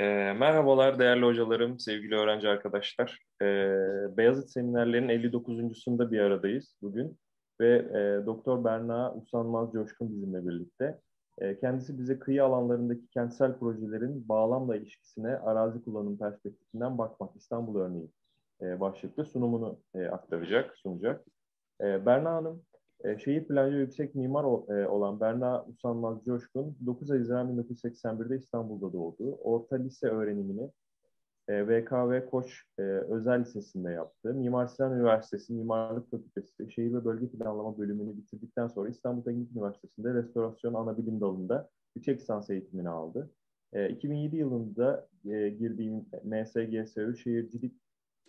E, merhabalar değerli hocalarım, sevgili öğrenci arkadaşlar. E, Beyazıt seminerlerinin 59.sunda bir aradayız bugün ve e, Doktor Berna Usanmaz Coşkun bizimle birlikte. E, kendisi bize kıyı alanlarındaki kentsel projelerin bağlamla ilişkisine arazi kullanım perspektifinden bakmak İstanbul örneği e, başlıklı sunumunu e, aktaracak, sunacak. E, Berna Hanım, e, şehir plancı yüksek mimar o, e, olan Berna Usanmaz Coşkun 9 Haziran 1981'de İstanbul'da doğdu. Orta lise öğrenimini e, VKV Koç e, Özel Lisesi'nde yaptı. Mimar Sinan Üniversitesi Mimarlık Fakültesi Şehir ve Bölge Planlama bölümünü bitirdikten sonra İstanbul Teknik Üniversitesi'nde Restorasyon Anabilim Dalı'nda yüksek lisans eğitimini aldı. E, 2007 yılında e, girdiğim MSGSÜ Şehircilik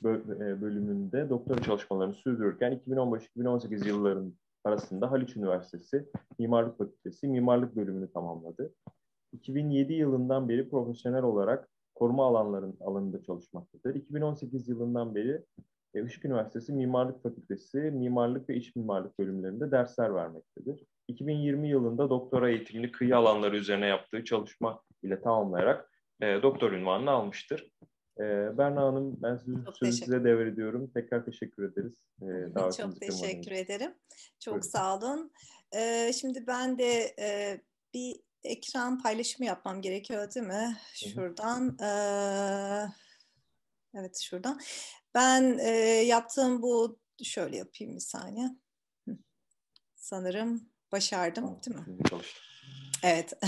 e, bölümünde doktora çalışmalarını sürdürürken 2015-2018 yıllarında arasında Haliç Üniversitesi Mimarlık Fakültesi Mimarlık bölümünü tamamladı. 2007 yılından beri profesyonel olarak koruma alanlarının alanında çalışmaktadır. 2018 yılından beri e, Işık Üniversitesi Mimarlık Fakültesi Mimarlık ve İç Mimarlık bölümlerinde dersler vermektedir. 2020 yılında doktora eğitimini kıyı alanları üzerine yaptığı çalışma ile tamamlayarak e, doktor ünvanını almıştır. Ee, Berna Hanım ben sözü, sözü size devrediyorum. Tekrar teşekkür ederiz. Ee, çok teşekkür ederim. Çok Buyurun. sağ olun. Ee, şimdi ben de e, bir ekran paylaşımı yapmam gerekiyor değil mi? Şuradan. E, evet şuradan. Ben e, yaptığım bu şöyle yapayım bir saniye. Sanırım başardım değil mi? Evet.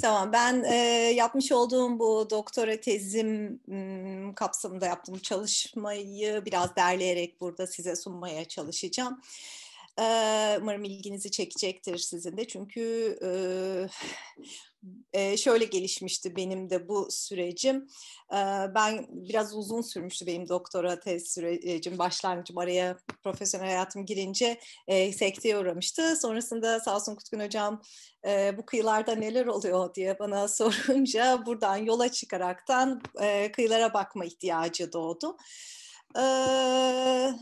Tamam ben e, yapmış olduğum bu doktora tezim m, kapsamında yaptığım çalışmayı biraz derleyerek burada size sunmaya çalışacağım. E, umarım ilginizi çekecektir sizin de çünkü e, şöyle gelişmişti benim de bu sürecim. ben biraz uzun sürmüştü benim doktora tez sürecim, başlangıcım araya profesyonel hayatım girince e, sekteye uğramıştı. Sonrasında sağ olsun Kutgun Hocam bu kıyılarda neler oluyor diye bana sorunca buradan yola çıkaraktan kıyılara bakma ihtiyacı doğdu. Ee,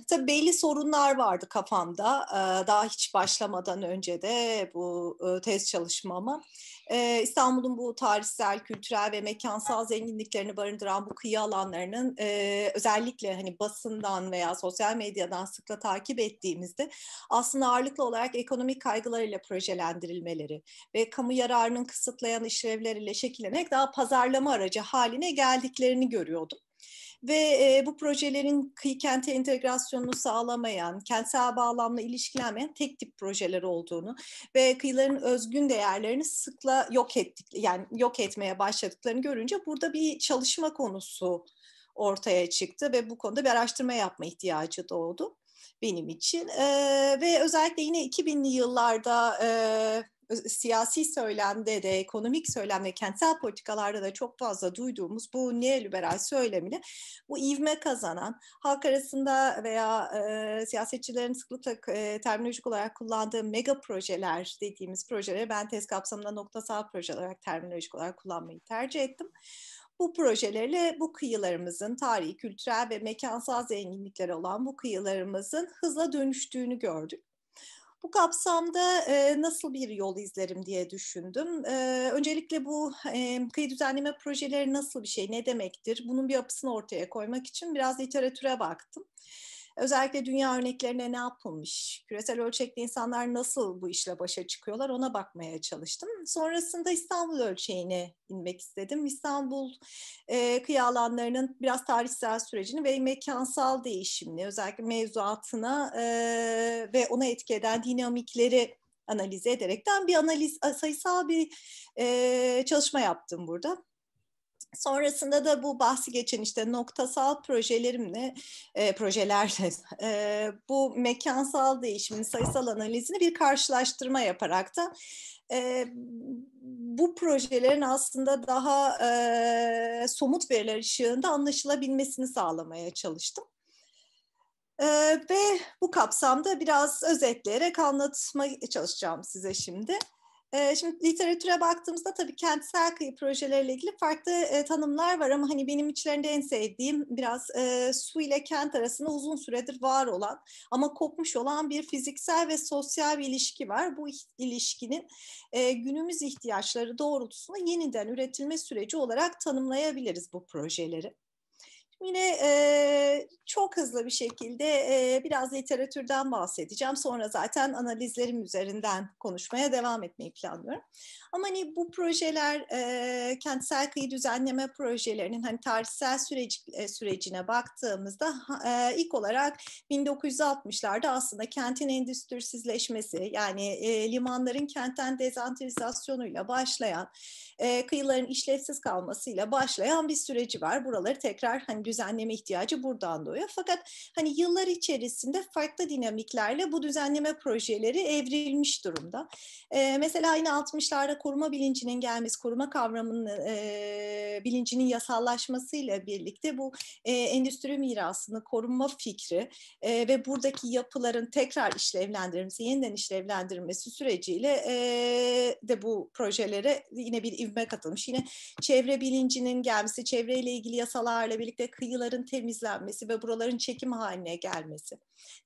tabii belli sorunlar vardı kafamda ee, daha hiç başlamadan önce de bu e, tez çalışmama e, İstanbul'un bu tarihsel, kültürel ve mekansal zenginliklerini barındıran bu kıyı alanlarının e, özellikle hani basından veya sosyal medyadan sıkla takip ettiğimizde aslında ağırlıklı olarak ekonomik kaygılarıyla projelendirilmeleri ve kamu yararının kısıtlayan işlevleriyle şekillenerek daha pazarlama aracı haline geldiklerini görüyordum ve e, bu projelerin kıyı kente entegrasyonunu sağlamayan, kentsel bağlamla ilişkilenmeyen tek tip projeler olduğunu ve kıyıların özgün değerlerini sıkla yok ettik yani yok etmeye başladıklarını görünce burada bir çalışma konusu ortaya çıktı ve bu konuda bir araştırma yapma ihtiyacı doğdu benim için. E, ve özellikle yine 2000'li yıllarda e, siyasi söylemde de, ekonomik söylemde, kentsel politikalarda da çok fazla duyduğumuz bu neoliberal söylemini bu ivme kazanan, halk arasında veya e, siyasetçilerin sıklıkla e, terminolojik olarak kullandığı mega projeler dediğimiz projeleri ben tez kapsamında noktasal proje olarak terminolojik olarak kullanmayı tercih ettim. Bu projelerle bu kıyılarımızın tarihi, kültürel ve mekansal zenginlikleri olan bu kıyılarımızın hızla dönüştüğünü gördük. Bu kapsamda e, nasıl bir yol izlerim diye düşündüm. E, öncelikle bu e, kıyı düzenleme projeleri nasıl bir şey, ne demektir? Bunun bir yapısını ortaya koymak için biraz literatüre baktım. Özellikle dünya örneklerine ne yapılmış, küresel ölçekte insanlar nasıl bu işle başa çıkıyorlar ona bakmaya çalıştım. Sonrasında İstanbul ölçeğine inmek istedim. İstanbul e, kıyı alanlarının biraz tarihsel sürecini ve mekansal değişimini, özellikle mevzuatına e, ve ona etki eden dinamikleri analize ederekten bir analiz sayısal bir e, çalışma yaptım burada. Sonrasında da bu bahsi geçen işte noktasal projelerimle, e, projelerle e, bu mekansal değişimin sayısal analizini bir karşılaştırma yaparak da e, bu projelerin aslında daha e, somut veriler ışığında anlaşılabilmesini sağlamaya çalıştım. E, ve bu kapsamda biraz özetleyerek anlatmaya çalışacağım size şimdi. Şimdi literatüre baktığımızda tabii kentsel kıyı projeleriyle ilgili farklı tanımlar var ama hani benim içlerinde en sevdiğim biraz su ile kent arasında uzun süredir var olan ama kopmuş olan bir fiziksel ve sosyal bir ilişki var. Bu ilişkinin günümüz ihtiyaçları doğrultusunda yeniden üretilme süreci olarak tanımlayabiliriz bu projeleri. Yine e, çok hızlı bir şekilde e, biraz literatürden bahsedeceğim. Sonra zaten analizlerim üzerinden konuşmaya devam etmeyi planlıyorum. Ama hani bu projeler e, kentsel kıyı düzenleme projelerinin hani tarihsel süreci, e, sürecine baktığımızda e, ilk olarak 1960'larda aslında kentin endüstrisizleşmesi yani e, limanların kentten dezantralizasyonuyla başlayan e, kıyıların işlevsiz kalmasıyla başlayan bir süreci var. Buraları tekrar hani düzenleme ihtiyacı buradan doğuyor. Fakat hani yıllar içerisinde farklı dinamiklerle bu düzenleme projeleri evrilmiş durumda. E, mesela yine 60'larda koruma bilincinin gelmesi, koruma kavramının e, bilincinin yasallaşmasıyla birlikte bu e, endüstri mirasını koruma fikri e, ve buradaki yapıların tekrar işlevlendirilmesi, yeniden işlevlendirilmesi süreciyle e, de bu projelere yine bir girme katılmış. Yine çevre bilincinin gelmesi, çevreyle ilgili yasalarla birlikte kıyıların temizlenmesi ve buraların çekim haline gelmesi.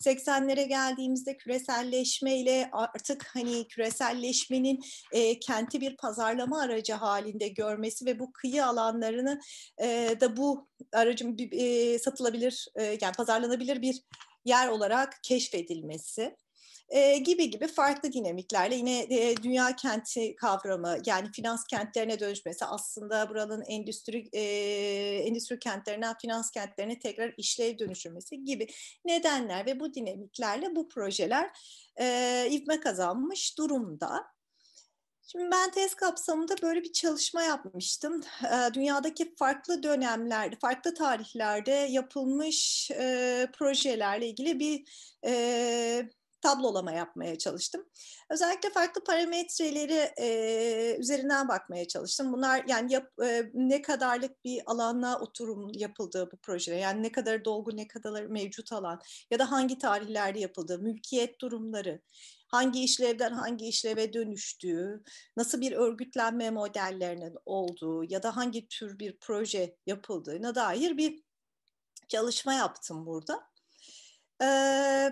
80'lere geldiğimizde küreselleşme ile artık hani küreselleşmenin e, kenti bir pazarlama aracı halinde görmesi ve bu kıyı alanlarını e, da bu aracın e, satılabilir e, yani pazarlanabilir bir yer olarak keşfedilmesi e, gibi gibi farklı dinamiklerle yine e, dünya kenti kavramı yani finans kentlerine dönüşmesi aslında buranın endüstri e, endüstri kentlerinden finans kentlerine tekrar işlev dönüşülmesi gibi nedenler ve bu dinamiklerle bu projeler e, ivme kazanmış durumda. Şimdi ben tez kapsamında böyle bir çalışma yapmıştım. Dünyadaki farklı dönemlerde, farklı tarihlerde yapılmış e, projelerle ilgili bir e, tablolama yapmaya çalıştım. Özellikle farklı parametreleri e, üzerinden bakmaya çalıştım. Bunlar yani yap, e, ne kadarlık bir alana oturum yapıldığı bu projede yani ne kadar dolgu ne kadar mevcut alan ya da hangi tarihlerde yapıldığı, mülkiyet durumları, hangi işlevden hangi işleve dönüştüğü, nasıl bir örgütlenme modellerinin olduğu ya da hangi tür bir proje yapıldığına dair bir çalışma yaptım burada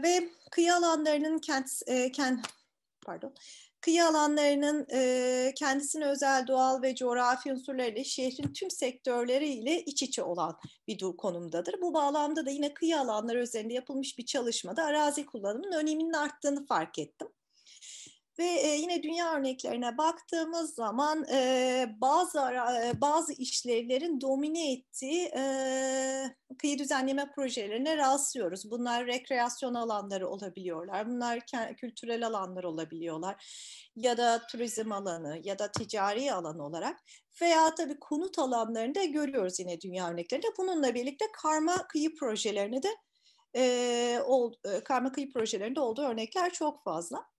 ve kıyı alanlarının kent, e, kent pardon, kıyı alanlarının e, kendisine özel doğal ve coğrafi unsurlarıyla şehrin tüm sektörleriyle iç içe olan bir konumdadır. Bu bağlamda da yine kıyı alanları üzerinde yapılmış bir çalışmada arazi kullanımının öneminin arttığını fark ettim. Ve e, yine dünya örneklerine baktığımız zaman e, bazı ara, e, bazı işlevlerin domine ettiği e, kıyı düzenleme projelerine rastlıyoruz. Bunlar rekreasyon alanları olabiliyorlar, bunlar kültürel alanlar olabiliyorlar ya da turizm alanı ya da ticari alan olarak veya tabii konut alanlarında görüyoruz yine dünya örneklerinde. Bununla birlikte karma kıyı projelerini de e, ol, e, karma kıyı projelerinde olduğu örnekler çok fazla.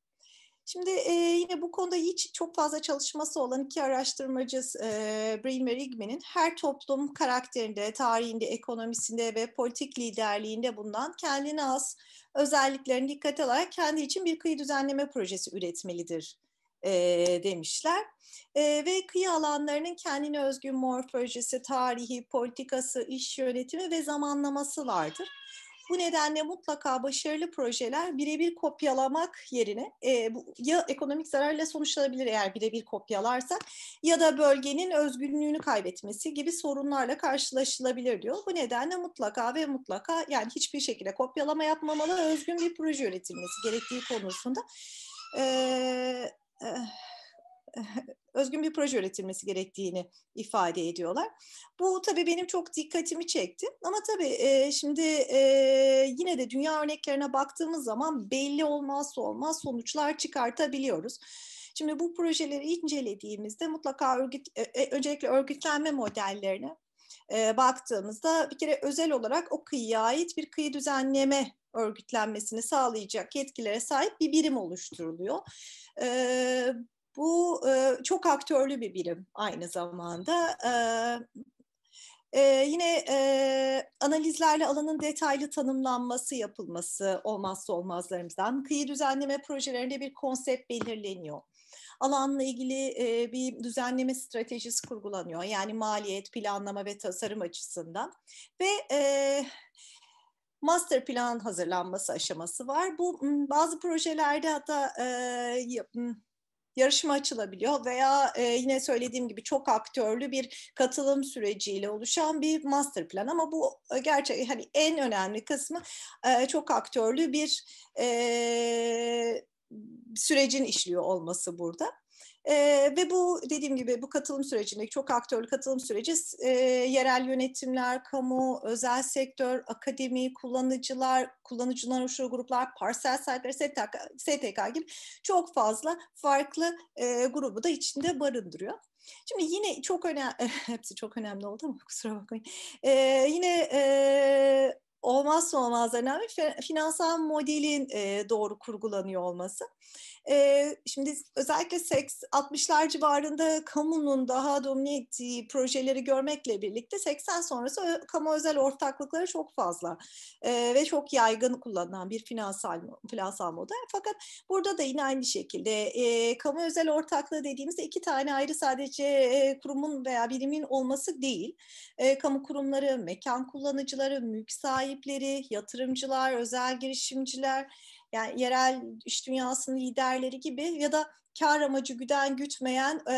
Şimdi e, yine bu konuda hiç çok fazla çalışması olan iki araştırmacı e, Brain ve Rigman'in her toplum karakterinde, tarihinde, ekonomisinde ve politik liderliğinde bulunan kendine has özelliklerini dikkate alarak kendi için bir kıyı düzenleme projesi üretmelidir e, demişler. E, ve kıyı alanlarının kendine özgü morfolojisi, tarihi, politikası, iş yönetimi ve zamanlaması vardır. Bu nedenle mutlaka başarılı projeler birebir kopyalamak yerine e, bu, ya ekonomik zararla sonuçlanabilir eğer birebir kopyalarsa ya da bölgenin özgünlüğünü kaybetmesi gibi sorunlarla karşılaşılabilir diyor. Bu nedenle mutlaka ve mutlaka yani hiçbir şekilde kopyalama yapmamalı özgün bir proje üretilmesi gerektiği konusunda. Ee, e, özgün bir proje üretilmesi gerektiğini ifade ediyorlar. Bu tabii benim çok dikkatimi çekti. Ama tabii e, şimdi e, yine de dünya örneklerine baktığımız zaman belli olmazsa olmaz sonuçlar çıkartabiliyoruz. Şimdi bu projeleri incelediğimizde mutlaka örgüt, e, e öncelikle örgütlenme modellerine e, baktığımızda bir kere özel olarak o kıyıya ait bir kıyı düzenleme örgütlenmesini sağlayacak yetkilere sahip bir birim oluşturuluyor. E, bu e, çok aktörlü bir birim aynı zamanda. E, ee, yine e, analizlerle alanın detaylı tanımlanması yapılması olmazsa olmazlarımızdan. Kıyı düzenleme projelerinde bir konsept belirleniyor. Alanla ilgili e, bir düzenleme stratejisi kurgulanıyor. Yani maliyet, planlama ve tasarım açısından. Ve e, master plan hazırlanması aşaması var. Bu bazı projelerde hatta e, yarışma açılabiliyor veya e, yine söylediğim gibi çok aktörlü bir katılım süreciyle oluşan bir master plan ama bu e, gerçek hani en önemli kısmı e, çok aktörlü bir e, sürecin işliyor olması burada. E, ve bu dediğim gibi bu katılım sürecinde çok aktörlü katılım süreci e, yerel yönetimler, kamu, özel sektör, akademi, kullanıcılar, kullanıcılar uşağı gruplar, parsel sahipleri, STK, STK gibi çok fazla farklı e, grubu da içinde barındırıyor. Şimdi yine çok önemli, hepsi çok önemli oldu ama kusura bakmayın. Ee, yine e, olmazsa olmaz önemli finansal modelin e, doğru kurgulanıyor olması. E, şimdi özellikle seks 60'lar civarında kamunun daha domine ettiği projeleri görmekle birlikte 80 sonrası kamu özel ortaklıkları çok fazla e, ve çok yaygın kullanılan bir finansal finansal model. Fakat burada da yine aynı şekilde e, kamu özel ortaklığı dediğimizde iki tane ayrı sadece e, kurumun veya birimin olması değil. E, kamu kurumları, mekan kullanıcıları, mülk sahibi sahipleri, yatırımcılar, özel girişimciler, yani yerel iş dünyasının liderleri gibi ya da kar amacı güden gütmeyen e,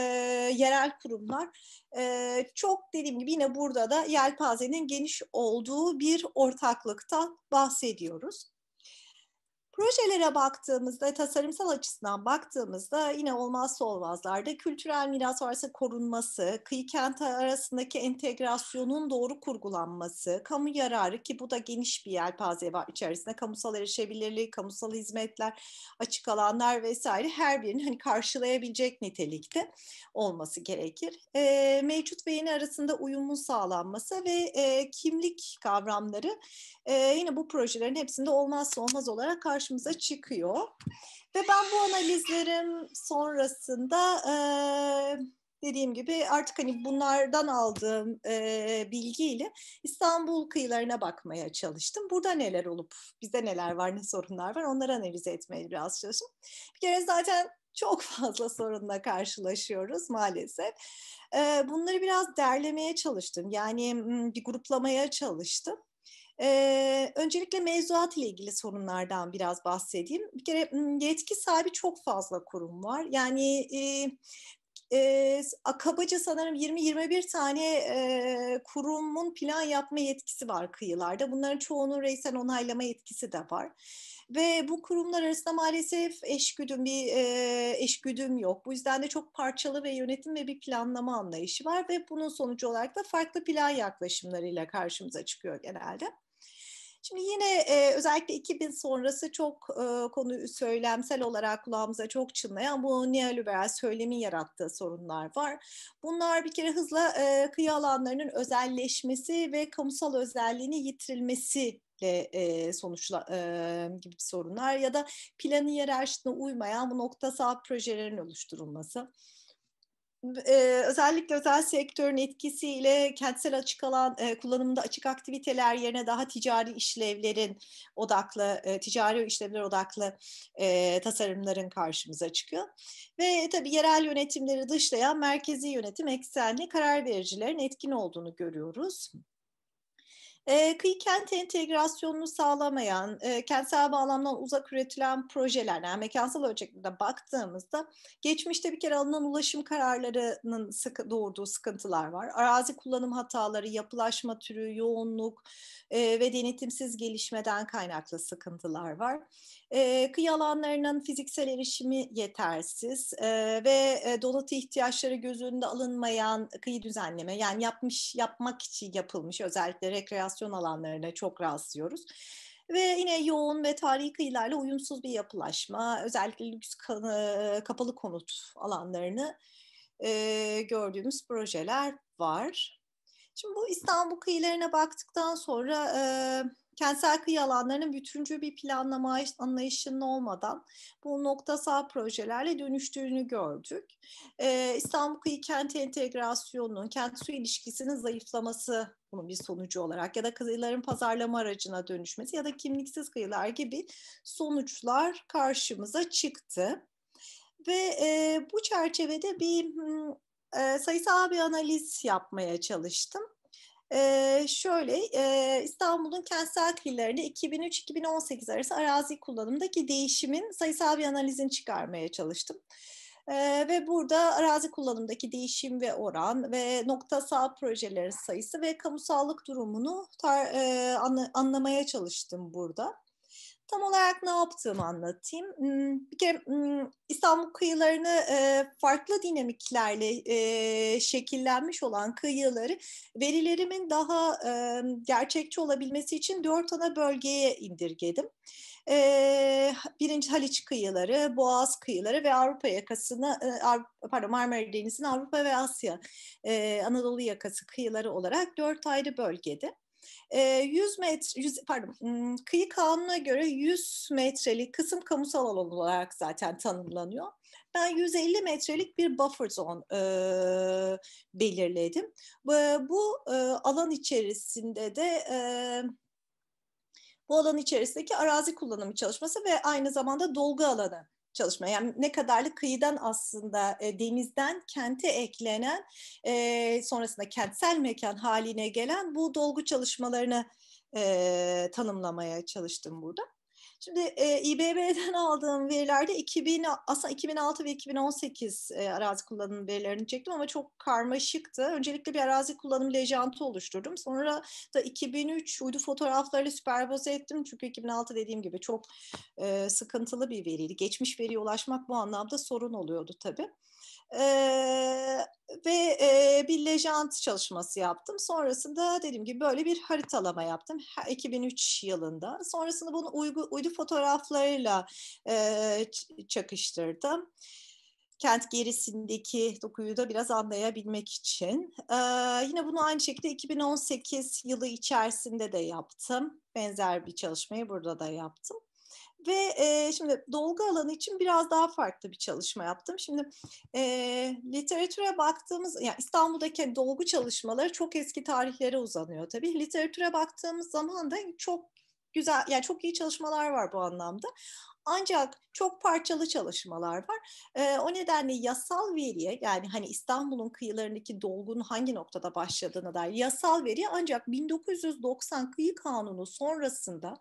yerel kurumlar e, çok dediğim gibi yine burada da yelpazenin geniş olduğu bir ortaklıktan bahsediyoruz. Projelere baktığımızda, tasarımsal açısından baktığımızda yine olmazsa olmazlarda kültürel miras varsa korunması, kıyı kent arasındaki entegrasyonun doğru kurgulanması, kamu yararı ki bu da geniş bir yelpaze var içerisinde kamusal erişebilirliği, kamusal hizmetler, açık alanlar vesaire her birinin hani karşılayabilecek nitelikte olması gerekir. E, mevcut yeni arasında uyumun sağlanması ve e, kimlik kavramları e, yine bu projelerin hepsinde olmazsa olmaz olarak karşı karşımıza çıkıyor. Ve ben bu analizlerim sonrasında e, dediğim gibi artık hani bunlardan aldığım e, bilgiyle İstanbul kıyılarına bakmaya çalıştım. Burada neler olup bizde neler var, ne sorunlar var onları analiz etmeye biraz çalıştım. Bir kere zaten çok fazla sorunla karşılaşıyoruz maalesef. Bunları biraz derlemeye çalıştım. Yani bir gruplamaya çalıştım. Ee, öncelikle mevzuat ile ilgili sorunlardan biraz bahsedeyim. Bir kere yetki sahibi çok fazla kurum var. Yani e, e, kabaca sanırım 20-21 tane e, kurumun plan yapma yetkisi var kıyılarda. Bunların çoğunun reysel onaylama yetkisi de var. Ve bu kurumlar arasında maalesef eşgüdüm bir e, eşgüdüm yok. Bu yüzden de çok parçalı ve yönetim ve bir planlama anlayışı var ve bunun sonucu olarak da farklı plan yaklaşımlarıyla karşımıza çıkıyor genelde. Şimdi yine e, özellikle 2000 sonrası çok e, konu söylemsel olarak kulağımıza çok çınlayan bu neoliberal söylemin yarattığı sorunlar var. Bunlar bir kere hızla e, kıyı alanlarının özelleşmesi ve kamusal özelliğini yitirilmesi ile e, sonuçla e, gibi sorunlar ya da planın hiyerarşisine uymayan bu noktasal projelerin oluşturulması e, özellikle özel sektörün etkisiyle kentsel açık alan e, kullanımında açık aktiviteler yerine daha ticari işlevlerin odaklı, e, ticari işlevler odaklı e, tasarımların karşımıza çıkıyor. Ve tabi yerel yönetimleri dışlayan merkezi yönetim eksenli karar vericilerin etkin olduğunu görüyoruz. E, kıyı kent entegrasyonunu sağlamayan, e, kentsel bağlamdan uzak üretilen projeler, yani mekansal ölçekte baktığımızda geçmişte bir kere alınan ulaşım kararlarının sıkı, doğurduğu sıkıntılar var. Arazi kullanım hataları, yapılaşma türü, yoğunluk e, ve denetimsiz gelişmeden kaynaklı sıkıntılar var. E, kıyı alanlarının fiziksel erişimi yetersiz e, ve e, donatı ihtiyaçları göz önünde alınmayan kıyı düzenleme yani yapmış yapmak için yapılmış özellikle rekreasyon alanlarına çok rastlıyoruz ve yine yoğun ve tarihi kıyılarla uyumsuz bir yapılaşma, özellikle lüks kapalı konut alanlarını e, gördüğümüz projeler var. Şimdi bu İstanbul kıyılarına baktıktan sonra e, kentsel kıyı alanlarının bütüncü bir planlama anlayışının olmadan bu noktasal projelerle dönüştüğünü gördük. Ee, İstanbul Kıyı Kent Entegrasyonunun kent su ilişkisinin zayıflaması bunun bir sonucu olarak ya da kıyıların pazarlama aracına dönüşmesi ya da kimliksiz kıyılar gibi sonuçlar karşımıza çıktı. Ve e, bu çerçevede bir hmm, e, sayısal bir analiz yapmaya çalıştım. Ee, şöyle e, İstanbul'un kentsel kıyılarında 2003-2018 arası arazi kullanımdaki değişimin sayısal bir analizini çıkarmaya çalıştım. Ee, ve burada arazi kullanımdaki değişim ve oran ve noktasal projelerin sayısı ve kamusallık durumunu tar- e, anla- anlamaya çalıştım burada. Tam olarak ne yaptığımı anlatayım. Hmm, bir kere hmm, İstanbul kıyılarını e, farklı dinamiklerle e, şekillenmiş olan kıyıları verilerimin daha e, gerçekçi olabilmesi için dört ana bölgeye indirgedim. Birinci Haliç kıyıları, Boğaz kıyıları ve Avrupa yakasını, pardon Marmara Denizi'nin Avrupa ve Asya, Anadolu yakası kıyıları olarak dört ayrı bölgede. E, ee, 100 metre, 100, pardon, hmm, kıyı kanununa göre 100 metrelik kısım kamusal alan olarak zaten tanımlanıyor. Ben 150 metrelik bir buffer zone e, belirledim. Bu, bu e, alan içerisinde de e, bu alan içerisindeki arazi kullanımı çalışması ve aynı zamanda dolgu alanı çalışma. Yani ne kadarlık kıyıdan aslında e, denizden kente eklenen e, sonrasında kentsel mekan haline gelen bu dolgu çalışmalarını e, tanımlamaya çalıştım burada. Şimdi e, İBB'den aldığım verilerde 2000 aslında 2006 ve 2018 e, arazi kullanım verilerini çektim ama çok karmaşıktı. Öncelikle bir arazi kullanım lejantı oluşturdum. Sonra da 2003 uydu fotoğraflarıyla süperboze ettim. Çünkü 2006 dediğim gibi çok e, sıkıntılı bir veriydi. Geçmiş veriye ulaşmak bu anlamda sorun oluyordu tabii. E, ve e, bir lejant çalışması yaptım. Sonrasında dediğim gibi böyle bir haritalama yaptım 2003 yılında. Sonrasında bunu uygu, uydu fotoğraflarıyla e, çakıştırdım. Kent gerisindeki dokuyu da biraz anlayabilmek için. Ee, yine bunu aynı şekilde 2018 yılı içerisinde de yaptım. Benzer bir çalışmayı burada da yaptım. Ve e, şimdi dolgu alanı için biraz daha farklı bir çalışma yaptım. Şimdi e, literatüre baktığımız, yani İstanbul'daki hani, dolgu çalışmaları çok eski tarihlere uzanıyor tabii. Literatüre baktığımız zaman da çok güzel, yani çok iyi çalışmalar var bu anlamda. Ancak çok parçalı çalışmalar var. E, o nedenle yasal veriye yani hani İstanbul'un kıyılarındaki dolgunun hangi noktada başladığına dair yasal veri ancak 1990 kıyı kanunu sonrasında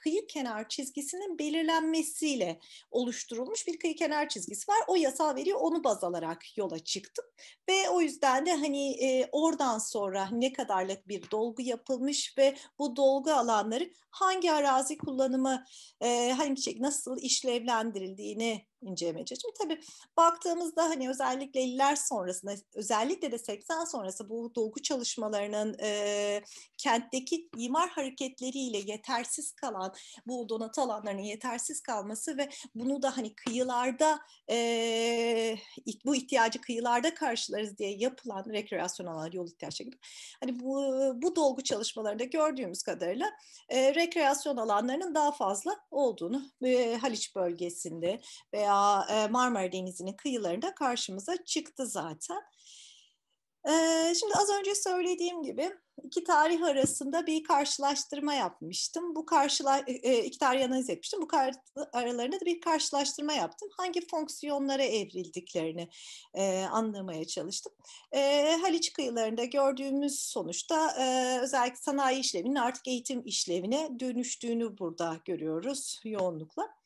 kıyı kenar çizgisinin belirlenmesiyle oluşturulmuş bir kıyı kenar çizgisi var. O yasal veriyi onu baz alarak yola çıktım ve o yüzden de hani e, oradan sonra ne kadarlık bir dolgu yapılmış ve bu dolgu alanları hangi arazi kullanımı e, hangi şey, nasıl işlevlendirildiğini incelemeci için. Tabii baktığımızda hani özellikle iller sonrasında özellikle de 80 sonrası bu dolgu çalışmalarının e, kentteki imar hareketleriyle yetersiz kalan bu donat alanlarının yetersiz kalması ve bunu da hani kıyılarda e, bu ihtiyacı kıyılarda karşılarız diye yapılan rekreasyon alanı yol ihtiyaçları gibi. Hani bu, bu dolgu çalışmalarında gördüğümüz kadarıyla e, rekreasyon alanlarının daha fazla olduğunu e, Haliç bölgesinde veya veya e, Marmara Denizi'nin kıyılarında karşımıza çıktı zaten. E, şimdi az önce söylediğim gibi iki tarih arasında bir karşılaştırma yapmıştım. Bu karşıla e, iki tarih analiz etmiştim. Bu aralarında da bir karşılaştırma yaptım. Hangi fonksiyonlara evrildiklerini e, anlamaya çalıştım. E, Haliç kıyılarında gördüğümüz sonuçta e, özellikle sanayi işleminin artık eğitim işlevine dönüştüğünü burada görüyoruz yoğunlukla.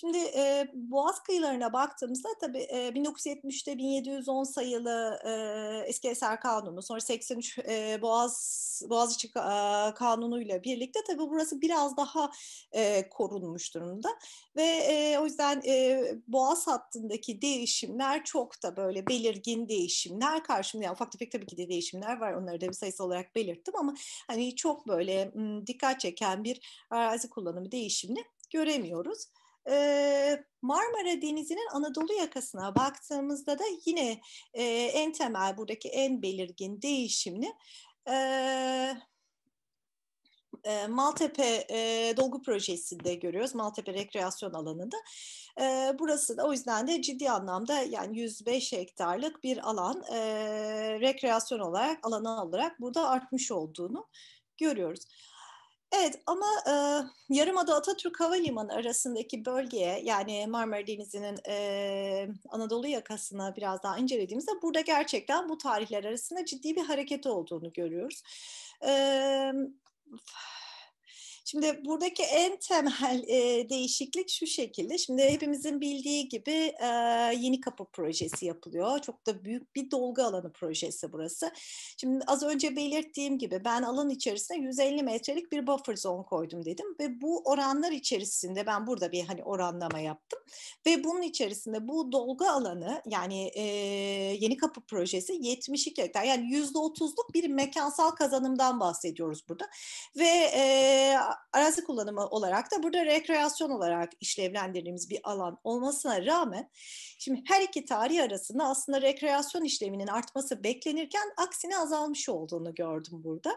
Şimdi e, Boğaz kıyılarına baktığımızda tabii e, 1970'te 1710 sayılı e, eski eser kanunu sonra 83 e, Boğaz Boğaziçi e, kanunuyla birlikte tabii burası biraz daha e, korunmuş durumda ve e, o yüzden e, Boğaz hattındaki değişimler çok da böyle belirgin değişimler karşımda. Yani ufak tefek tabii ki de değişimler var onları da bir sayısı olarak belirttim ama hani çok böyle m, dikkat çeken bir arazi kullanımı değişimini göremiyoruz e, Marmara Denizi'nin Anadolu yakasına baktığımızda da yine e, en temel buradaki en belirgin değişimli e, e, Maltepe e, Dolgu Projesi'nde görüyoruz. Maltepe Rekreasyon Alanı'nda. E, burası da o yüzden de ciddi anlamda yani 105 hektarlık bir alan e, rekreasyon olarak, alana olarak burada artmış olduğunu görüyoruz. Evet ama e, Yarımada Atatürk Havalimanı arasındaki bölgeye yani Marmara Denizi'nin e, Anadolu yakasına biraz daha incelediğimizde burada gerçekten bu tarihler arasında ciddi bir hareket olduğunu görüyoruz. E, Şimdi buradaki en temel e, değişiklik şu şekilde. Şimdi hepimizin bildiği gibi e, Yeni Kapı projesi yapılıyor. Çok da büyük bir dolgu alanı projesi burası. Şimdi az önce belirttiğim gibi ben alan içerisinde 150 metrelik bir buffer zone koydum dedim ve bu oranlar içerisinde ben burada bir hani oranlama yaptım ve bunun içerisinde bu dolgu alanı yani e, Yeni Kapı projesi 72 hektar yani %30'luk bir mekansal kazanımdan bahsediyoruz burada ve e, arazi kullanımı olarak da burada rekreasyon olarak işlevlendirdiğimiz bir alan olmasına rağmen şimdi her iki tarih arasında aslında rekreasyon işleminin artması beklenirken aksine azalmış olduğunu gördüm burada.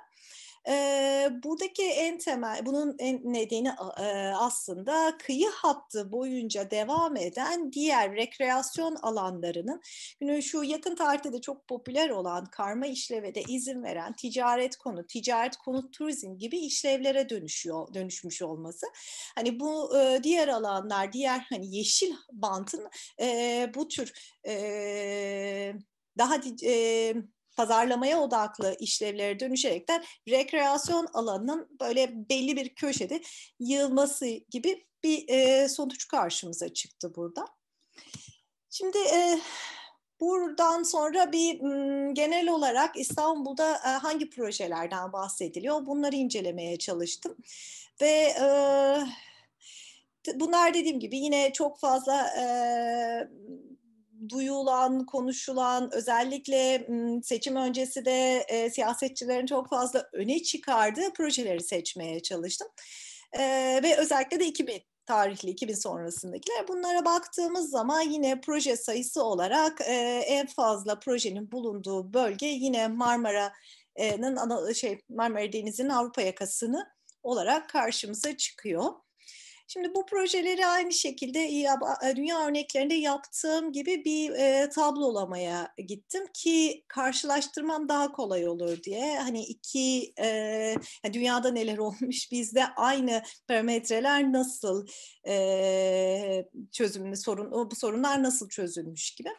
E, buradaki en temel, bunun en nedeni e, aslında kıyı hattı boyunca devam eden diğer rekreasyon alanlarının yani şu yakın tarihte de çok popüler olan karma işleve de izin veren ticaret konu, ticaret konu turizm gibi işlevlere dönüşüyor, dönüşmüş olması. Hani bu e, diğer alanlar, diğer hani yeşil bantın e, bu tür e, daha e, pazarlamaya odaklı işlevlere dönüşerekten rekreasyon alanının böyle belli bir köşede yığılması gibi bir e, sonuç karşımıza çıktı burada. Şimdi e, Buradan sonra bir genel olarak İstanbul'da e, hangi projelerden bahsediliyor bunları incelemeye çalıştım. Ve e, bunlar dediğim gibi yine çok fazla e, duyulan, konuşulan, özellikle seçim öncesi de e, siyasetçilerin çok fazla öne çıkardığı projeleri seçmeye çalıştım. E, ve özellikle de 2000 tarihli 2000 sonrasındakiler. Bunlara baktığımız zaman yine proje sayısı olarak e, en fazla projenin bulunduğu bölge yine Marmara'nın şey Marmara Denizi'nin Avrupa yakasını olarak karşımıza çıkıyor. Şimdi bu projeleri aynı şekilde e, e, dünya örneklerinde yaptığım gibi bir e, tablolamaya gittim ki karşılaştırmam daha kolay olur diye. Hani iki e, dünyada neler olmuş bizde aynı parametreler nasıl e, çözümlü sorun bu sorunlar nasıl çözülmüş gibi.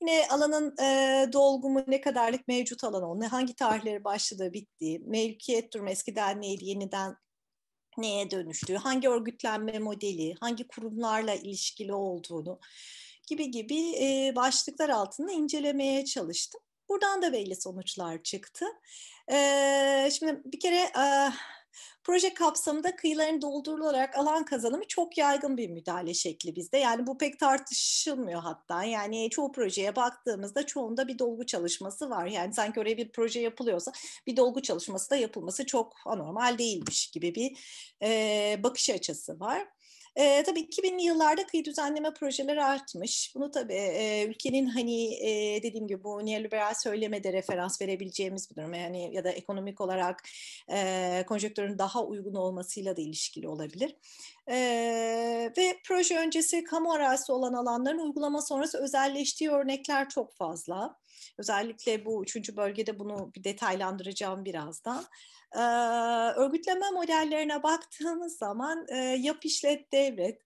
Yine alanın e, dolgumu ne kadarlık mevcut alan olduğunu, hangi tarihleri başladığı bittiği, mevkiyet durumu eskiden neydi, yeniden neye dönüştüğü, hangi örgütlenme modeli, hangi kurumlarla ilişkili olduğunu gibi gibi e, başlıklar altında incelemeye çalıştım. Buradan da belli sonuçlar çıktı. E, şimdi bir kere e, Proje kapsamında kıyıların doldurularak alan kazanımı çok yaygın bir müdahale şekli bizde. Yani bu pek tartışılmıyor hatta. Yani çoğu projeye baktığımızda çoğunda bir dolgu çalışması var. Yani sanki oraya bir proje yapılıyorsa bir dolgu çalışması da yapılması çok anormal değilmiş gibi bir e, bakış açısı var. E, tabii 2000'li yıllarda kıyı düzenleme projeleri artmış. Bunu tabii e, ülkenin hani e, dediğim gibi bu neoliberal söyleme de referans verebileceğimiz bir durum. Yani ya da ekonomik olarak e, konjektörün daha uygun olmasıyla da ilişkili olabilir. E, ve proje öncesi kamu arası olan alanların uygulama sonrası özelleştiği örnekler çok fazla. Özellikle bu üçüncü bölgede bunu bir detaylandıracağım birazdan e, örgütleme modellerine baktığımız zaman e, yap işlet devret,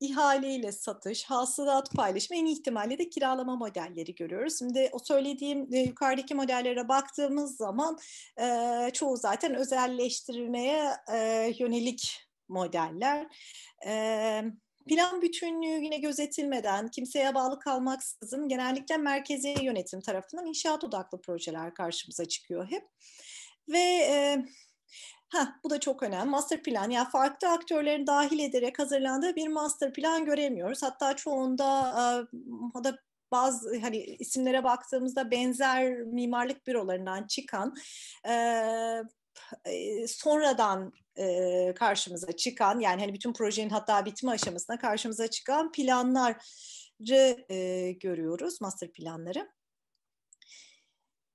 ihaleyle satış, hasılat paylaşımı en ihtimalle de kiralama modelleri görüyoruz. Şimdi o söylediğim e, yukarıdaki modellere baktığımız zaman e, çoğu zaten özelleştirmeye e, yönelik modeller. Evet plan bütünlüğü yine gözetilmeden, kimseye bağlı kalmaksızın genellikle merkezi yönetim tarafından inşaat odaklı projeler karşımıza çıkıyor hep. Ve e, Heh, bu da çok önemli. Master plan yani farklı aktörlerin dahil ederek hazırlandığı bir master plan göremiyoruz. Hatta çoğunda e, da bazı hani isimlere baktığımızda benzer mimarlık bürolarından çıkan e, sonradan e, karşımıza çıkan yani hani bütün projenin hatta bitme aşamasına karşımıza çıkan planları e, görüyoruz master planları.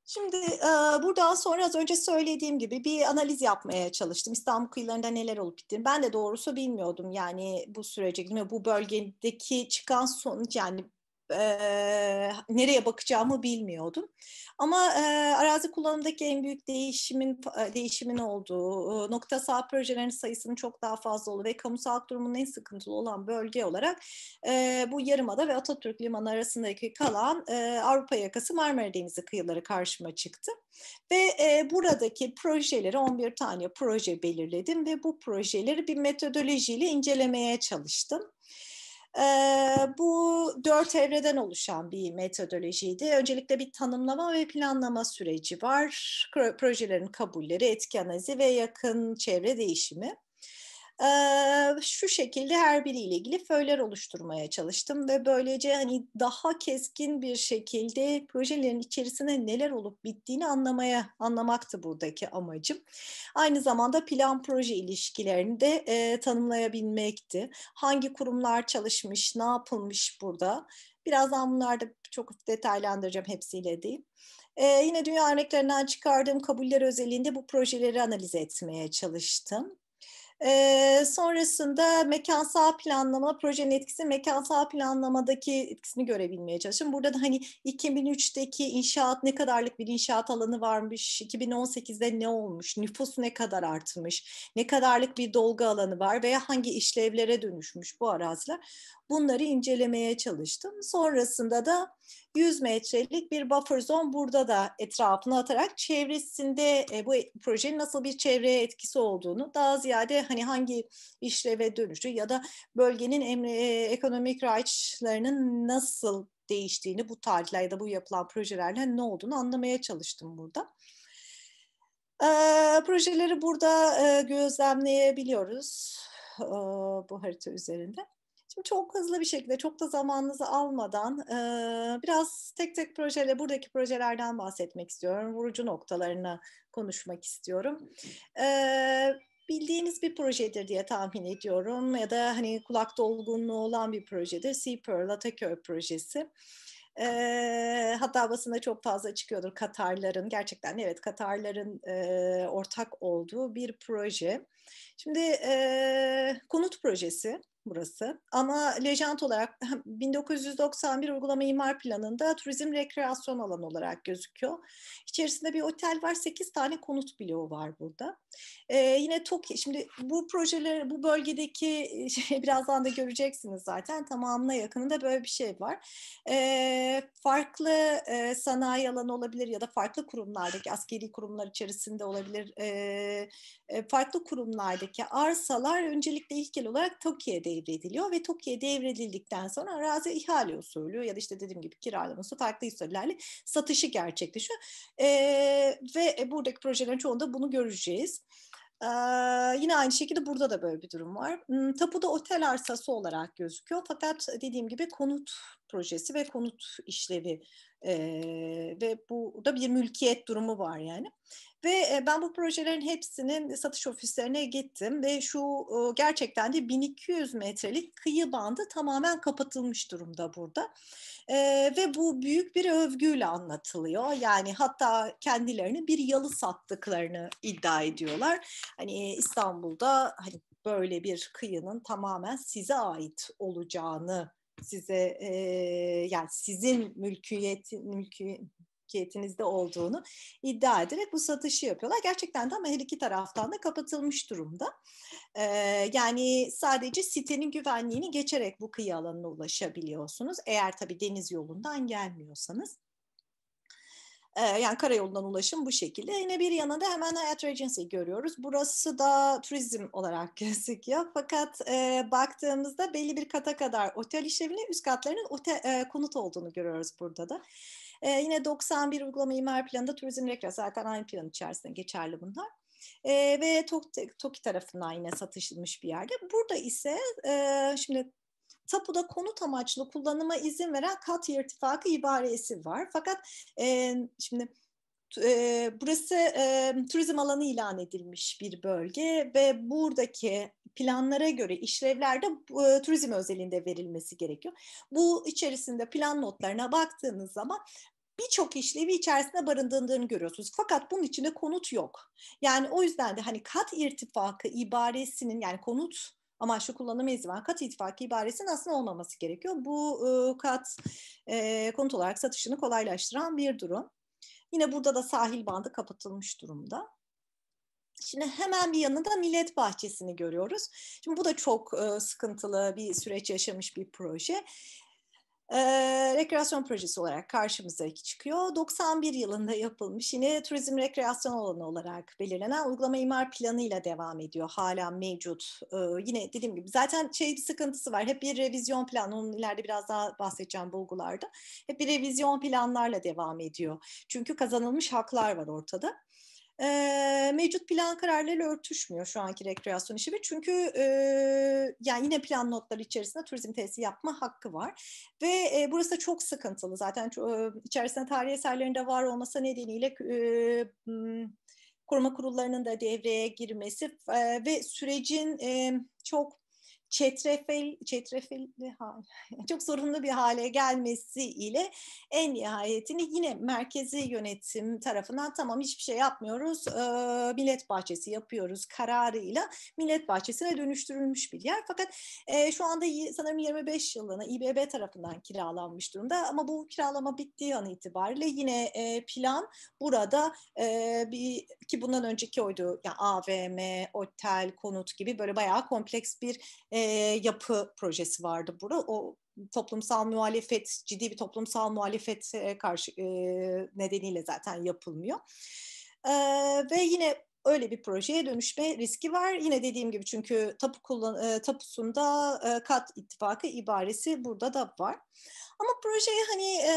Şimdi e, buradan sonra az önce söylediğim gibi bir analiz yapmaya çalıştım. İstanbul kıyılarında neler olup bittiğini. Ben de doğrusu bilmiyordum yani bu sürece girme, bu bölgedeki çıkan sonuç yani e, nereye bakacağımı bilmiyordum. Ama e, arazi kullanımdaki en büyük değişimin e, değişimin olduğu, e, nokta sağ projelerin sayısının çok daha fazla olduğu ve kamu kamusal durumunun en sıkıntılı olan bölge olarak e, bu Yarımada ve Atatürk Limanı arasındaki kalan e, Avrupa yakası Marmara Denizi kıyıları karşıma çıktı. Ve e, buradaki projeleri 11 tane proje belirledim ve bu projeleri bir metodolojiyle incelemeye çalıştım. E, bu dört evreden oluşan bir metodolojiydi. Öncelikle bir tanımlama ve planlama süreci var. Projelerin kabulleri, etki analizi ve yakın çevre değişimi şu şekilde her biriyle ilgili föyler oluşturmaya çalıştım ve böylece hani daha keskin bir şekilde projelerin içerisinde neler olup bittiğini anlamaya anlamaktı buradaki amacım. Aynı zamanda plan proje ilişkilerini de e, tanımlayabilmekti. Hangi kurumlar çalışmış, ne yapılmış burada? Birazdan bunları da çok detaylandıracağım hepsiyle değil. Ee, yine dünya örneklerinden çıkardığım kabuller özelliğinde bu projeleri analiz etmeye çalıştım. E, sonrasında mekansal planlama, projenin etkisi mekansal planlamadaki etkisini görebilmeye çalışın. Burada da hani 2003'teki inşaat ne kadarlık bir inşaat alanı varmış, 2018'de ne olmuş, nüfusu ne kadar artmış, ne kadarlık bir dolgu alanı var veya hangi işlevlere dönüşmüş bu araziler. Bunları incelemeye çalıştım. Sonrasında da 100 metrelik bir buffer zone burada da etrafını atarak çevresinde e, bu e, projenin nasıl bir çevreye etkisi olduğunu daha ziyade hani hangi işleve dönüşü ya da bölgenin emre, e, ekonomik rayiçlerinin nasıl değiştiğini bu tarihler ya da bu yapılan projelerle ne olduğunu anlamaya çalıştım burada. E, projeleri burada e, gözlemleyebiliyoruz e, bu harita üzerinde. Şimdi çok hızlı bir şekilde çok da zamanınızı almadan e, biraz tek tek projeyle buradaki projelerden bahsetmek istiyorum. Vurucu noktalarını konuşmak istiyorum. Evet bildiğiniz bir projedir diye tahmin ediyorum ya da hani kulak dolgunluğu olan bir projedir. Sea Pearl Ataköy projesi. E, hatta basında çok fazla çıkıyordur Katarların gerçekten evet Katarların e, ortak olduğu bir proje. Şimdi e, konut projesi burası. Ama lejant olarak 1991 uygulama imar planında turizm rekreasyon alanı olarak gözüküyor. İçerisinde bir otel var, 8 tane konut bloğu var burada. Ee, yine Toki, şimdi bu projeler, bu bölgedeki e, şey, birazdan da göreceksiniz zaten tamamına yakınında böyle bir şey var. Ee, farklı e, sanayi alanı olabilir ya da farklı kurumlardaki, askeri kurumlar içerisinde olabilir. Ee, e, farklı kurumlardaki arsalar öncelikle ilkel olarak TOKİ'ye devrediliyor ve TOKİ'ye devredildikten sonra arazi ihale usulü ya da işte dediğim gibi kiralaması farklı usullerle satışı gerçekleşiyor. Ee, e, ve buradaki projelerin çoğunda bunu göreceğiz. Ee, yine aynı şekilde burada da böyle bir durum var. Hmm, tapuda otel arsası olarak gözüküyor fakat dediğim gibi konut projesi ve konut işlevi e, ve burada bir mülkiyet durumu var yani. Ve e, ben bu projelerin hepsinin satış ofislerine gittim ve şu e, gerçekten de 1200 metrelik kıyı bandı tamamen kapatılmış durumda burada. E, ve bu büyük bir övgüyle anlatılıyor. Yani hatta kendilerini bir yalı sattıklarını iddia ediyorlar. Hani İstanbul'da hani böyle bir kıyının tamamen size ait olacağını size e, yani sizin mülkiyeti, mülkiyetinizde olduğunu iddia ederek bu satışı yapıyorlar. Gerçekten de ama her iki taraftan da kapatılmış durumda. E, yani sadece sitenin güvenliğini geçerek bu kıyı alanına ulaşabiliyorsunuz. Eğer tabii deniz yolundan gelmiyorsanız yani karayolundan ulaşım bu şekilde. Yine bir yana da hemen Hayat Regency'yi görüyoruz. Burası da turizm olarak gözüküyor. Fakat e, baktığımızda belli bir kata kadar otel işlevini üst katlarının otel, e, konut olduğunu görüyoruz burada da. E, yine 91 uygulama imar planında turizm rekreasyon zaten aynı plan içerisinde geçerli bunlar e, ve TOKİ tarafından yine satışılmış bir yerde. Burada ise e, şimdi tapuda konut amaçlı kullanıma izin veren kat irtifakı ibaresi var. Fakat e, şimdi e, burası e, turizm alanı ilan edilmiş bir bölge ve buradaki planlara göre işlevlerde e, turizm özelinde verilmesi gerekiyor. Bu içerisinde plan notlarına baktığınız zaman birçok işlevi içerisinde barındırdığını görüyorsunuz. Fakat bunun içinde konut yok. Yani o yüzden de hani kat irtifakı ibaresinin yani konut amaçlı kullanıma izin var. Kat ittifakı ibaresinin aslında olmaması gerekiyor. Bu e, kat e, konut olarak satışını kolaylaştıran bir durum. Yine burada da sahil bandı kapatılmış durumda. Şimdi hemen bir yanında Millet Bahçesi'ni görüyoruz. Şimdi bu da çok e, sıkıntılı bir süreç yaşamış bir proje e, rekreasyon projesi olarak karşımıza çıkıyor. 91 yılında yapılmış yine turizm rekreasyon alanı olarak belirlenen uygulama imar planıyla devam ediyor. Hala mevcut. E, yine dediğim gibi zaten şey bir sıkıntısı var. Hep bir revizyon planı. Onun ileride biraz daha bahsedeceğim bulgularda. Hep bir revizyon planlarla devam ediyor. Çünkü kazanılmış haklar var ortada e, mevcut plan kararlarıyla örtüşmüyor şu anki rekreasyon işi çünkü e, yani yine plan notları içerisinde turizm tesisi yapma hakkı var ve e, burası da çok sıkıntılı zaten e, içerisinde tarih eserlerinde var olması nedeniyle e, koruma kurullarının da devreye girmesi e, ve sürecin e, çok çetrefil, çetrefilli hal, çok sorunlu bir hale gelmesi ile en nihayetini yine merkezi yönetim tarafından tamam hiçbir şey yapmıyoruz, e, millet bahçesi yapıyoruz kararıyla millet bahçesine dönüştürülmüş bir yer. Fakat e, şu anda sanırım 25 yılına İBB tarafından kiralanmış durumda ama bu kiralama bittiği an itibariyle yine e, plan burada e, bir ki bundan önceki oydu yani AVM, otel, konut gibi böyle bayağı kompleks bir e, e, yapı projesi vardı burada. O toplumsal muhalefet, ciddi bir toplumsal muhalefet karşı e, nedeniyle zaten yapılmıyor. E, ve yine öyle bir projeye dönüşme riski var. Yine dediğim gibi çünkü tapu kullan e, tapusunda e, kat ittifakı ibaresi burada da var. Ama projeye hani e,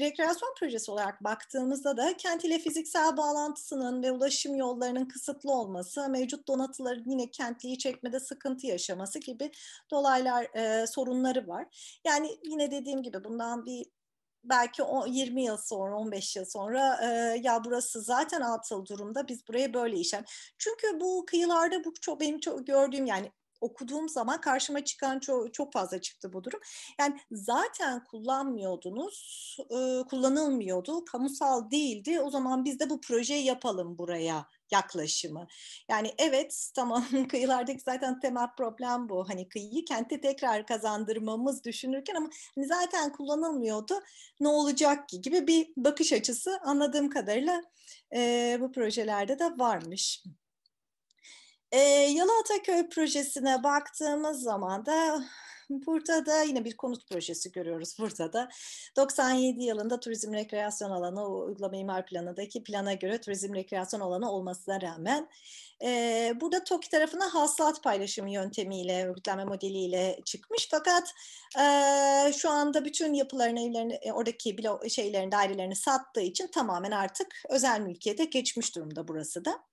rekreasyon projesi olarak baktığımızda da kent ile fiziksel bağlantısının ve ulaşım yollarının kısıtlı olması, mevcut donatıların yine kentliği çekmede sıkıntı yaşaması gibi dolaylar e, sorunları var. Yani yine dediğim gibi bundan bir belki 20 yıl sonra 15 yıl sonra e, ya burası zaten atıl durumda biz buraya böyle işen. Çünkü bu kıyılarda bu çok benim çok gördüğüm yani okuduğum zaman karşıma çıkan çok, çok fazla çıktı bu durum. Yani zaten kullanmıyordunuz, e, kullanılmıyordu, kamusal değildi. O zaman biz de bu projeyi yapalım buraya yaklaşımı. Yani evet tamam kıyılardaki zaten temel problem bu. Hani kıyıyı kente tekrar kazandırmamız düşünürken ama hani zaten kullanılmıyordu. Ne olacak ki gibi bir bakış açısı anladığım kadarıyla e, bu projelerde de varmış. E, Yalataköy projesine baktığımız zaman da burada da yine bir konut projesi görüyoruz burada da. 97 yılında turizm rekreasyon alanı uygulama imar planındaki plana göre turizm rekreasyon alanı olmasına rağmen e, burada TOKİ tarafına hasılat paylaşımı yöntemiyle, örgütlenme modeliyle çıkmış. Fakat e, şu anda bütün yapılarını, evlerini, e, oradaki blo şeylerin, dairelerini sattığı için tamamen artık özel mülkiyete geçmiş durumda burası da.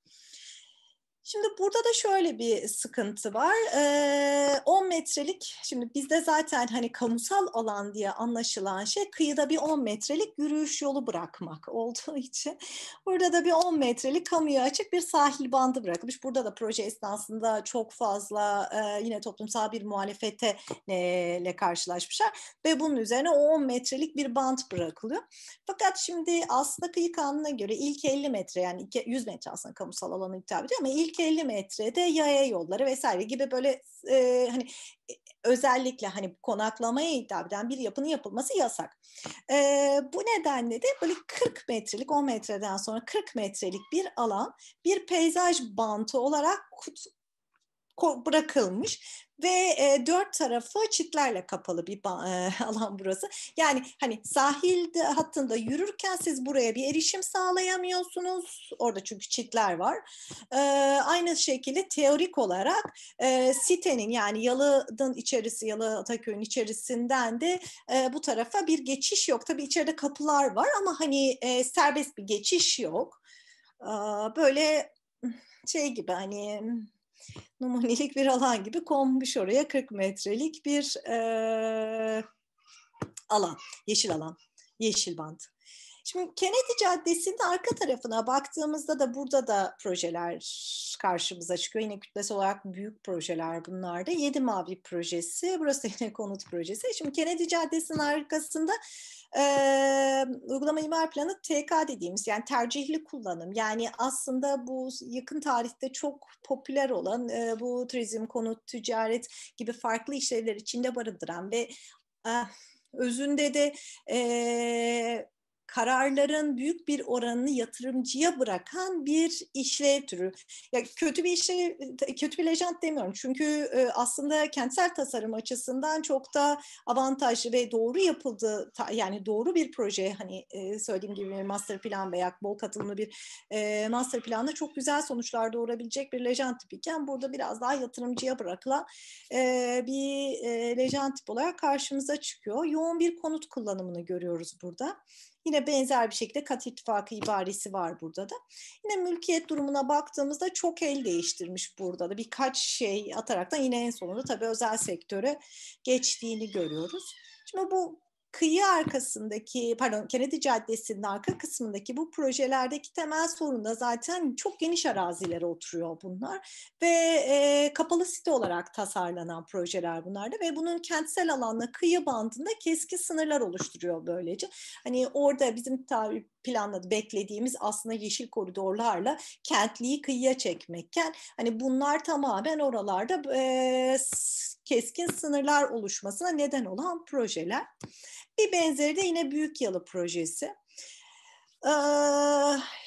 Şimdi burada da şöyle bir sıkıntı var. Ee, 10 metrelik, şimdi bizde zaten hani kamusal alan diye anlaşılan şey kıyıda bir 10 metrelik yürüyüş yolu bırakmak olduğu için burada da bir 10 metrelik kamuya açık bir sahil bandı bırakmış. Burada da proje esnasında çok fazla e, yine toplumsal bir muhalefete e, ile karşılaşmışlar ve bunun üzerine o 10 metrelik bir bant bırakılıyor. Fakat şimdi aslında kıyı kanuna göre ilk 50 metre yani 100 metre aslında kamusal alanı hitap ediyor ama ilk ilk 50 metrede yaya yolları vesaire gibi böyle e, hani e, özellikle hani konaklamaya hitap eden bir yapının yapılması yasak. E, bu nedenle de böyle 40 metrelik 10 metreden sonra 40 metrelik bir alan bir peyzaj bantı olarak kut, bırakılmış ve e, dört tarafı çitlerle kapalı bir e, alan burası. Yani hani sahil hattında yürürken siz buraya bir erişim sağlayamıyorsunuz. Orada çünkü çitler var. E, aynı şekilde teorik olarak e, sitenin yani yalının içerisi, Yalı Ataköy'ün içerisinden de e, bu tarafa bir geçiş yok. Tabii içeride kapılar var ama hani e, serbest bir geçiş yok. E, böyle şey gibi hani numonilik bir alan gibi konmuş oraya 40 metrelik bir e, alan, yeşil alan, yeşil bant. Şimdi Kennedy Caddesi'nin arka tarafına baktığımızda da burada da projeler karşımıza çıkıyor. Yine kütlesi olarak büyük projeler bunlar da. Yedi Mavi projesi, burası yine konut projesi. Şimdi Kennedy Caddesi'nin arkasında e, uygulama imar planı TK dediğimiz yani tercihli kullanım. Yani aslında bu yakın tarihte çok popüler olan e, bu turizm, konut, ticaret gibi farklı işlevler içinde barındıran ve... E, özünde de e, kararların büyük bir oranını yatırımcıya bırakan bir işlev türü. Ya kötü bir işlev, kötü bir lejant demiyorum. Çünkü e, aslında kentsel tasarım açısından çok da avantajlı ve doğru yapıldı yani doğru bir proje hani e, söylediğim gibi master plan veya bol katılımlı bir e, master planda çok güzel sonuçlar doğurabilecek bir lejant tipiken burada biraz daha yatırımcıya bırakılan bir lejant tip olarak karşımıza çıkıyor. Yoğun bir konut kullanımını görüyoruz burada. Yine benzer bir şekilde kat ittifakı ibaresi var burada da. Yine mülkiyet durumuna baktığımızda çok el değiştirmiş burada da. Birkaç şey ataraktan yine en sonunda tabii özel sektöre geçtiğini görüyoruz. Şimdi bu kıyı arkasındaki pardon Kennedy Caddesi'nin arka kısmındaki bu projelerdeki temel sorun da zaten çok geniş arazilere oturuyor bunlar ve e, kapalı site olarak tasarlanan projeler bunlarda ve bunun kentsel alanla kıyı bandında keskin sınırlar oluşturuyor böylece. Hani orada bizim tabi planladı beklediğimiz aslında yeşil koridorlarla kentliği kıyıya çekmekken hani bunlar tamamen oralarda e, keskin sınırlar oluşmasına neden olan projeler. Bir benzeri de yine Büyük Yalı projesi. Ee,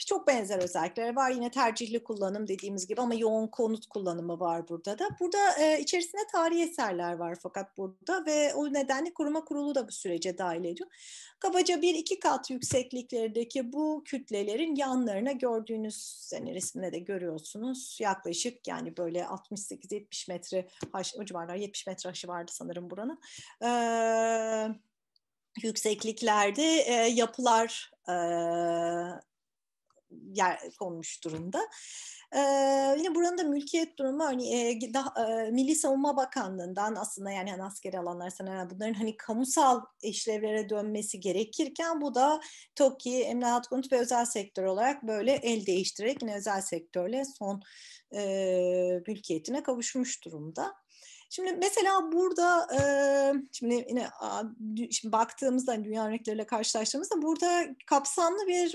çok benzer özellikleri var. Yine tercihli kullanım dediğimiz gibi ama yoğun konut kullanımı var burada da. Burada e, içerisinde tarihi eserler var fakat burada ve o nedenle koruma kurulu da bu sürece dahil ediyor. Kabaca bir iki kat yüksekliklerdeki bu kütlelerin yanlarına gördüğünüz hani resimde de görüyorsunuz yaklaşık yani böyle 68-70 metre haş, o 70 metre haşı vardı sanırım buranın. Ee, yüksekliklerde e, yapılar e, yer konmuş durumda. Ee, yine buranın da mülkiyet durumu hani e, daha, e, Milli Savunma Bakanlığı'ndan aslında yani hani askeri alanlar sanırım bunların hani kamusal işlevlere dönmesi gerekirken bu da TOKİ, Emlak Konut ve özel sektör olarak böyle el değiştirerek yine özel sektörle son e, mülkiyetine kavuşmuş durumda. Şimdi mesela burada e, şimdi yine a, şimdi baktığımızda hani dünya örnekleriyle karşılaştığımızda burada kapsamlı bir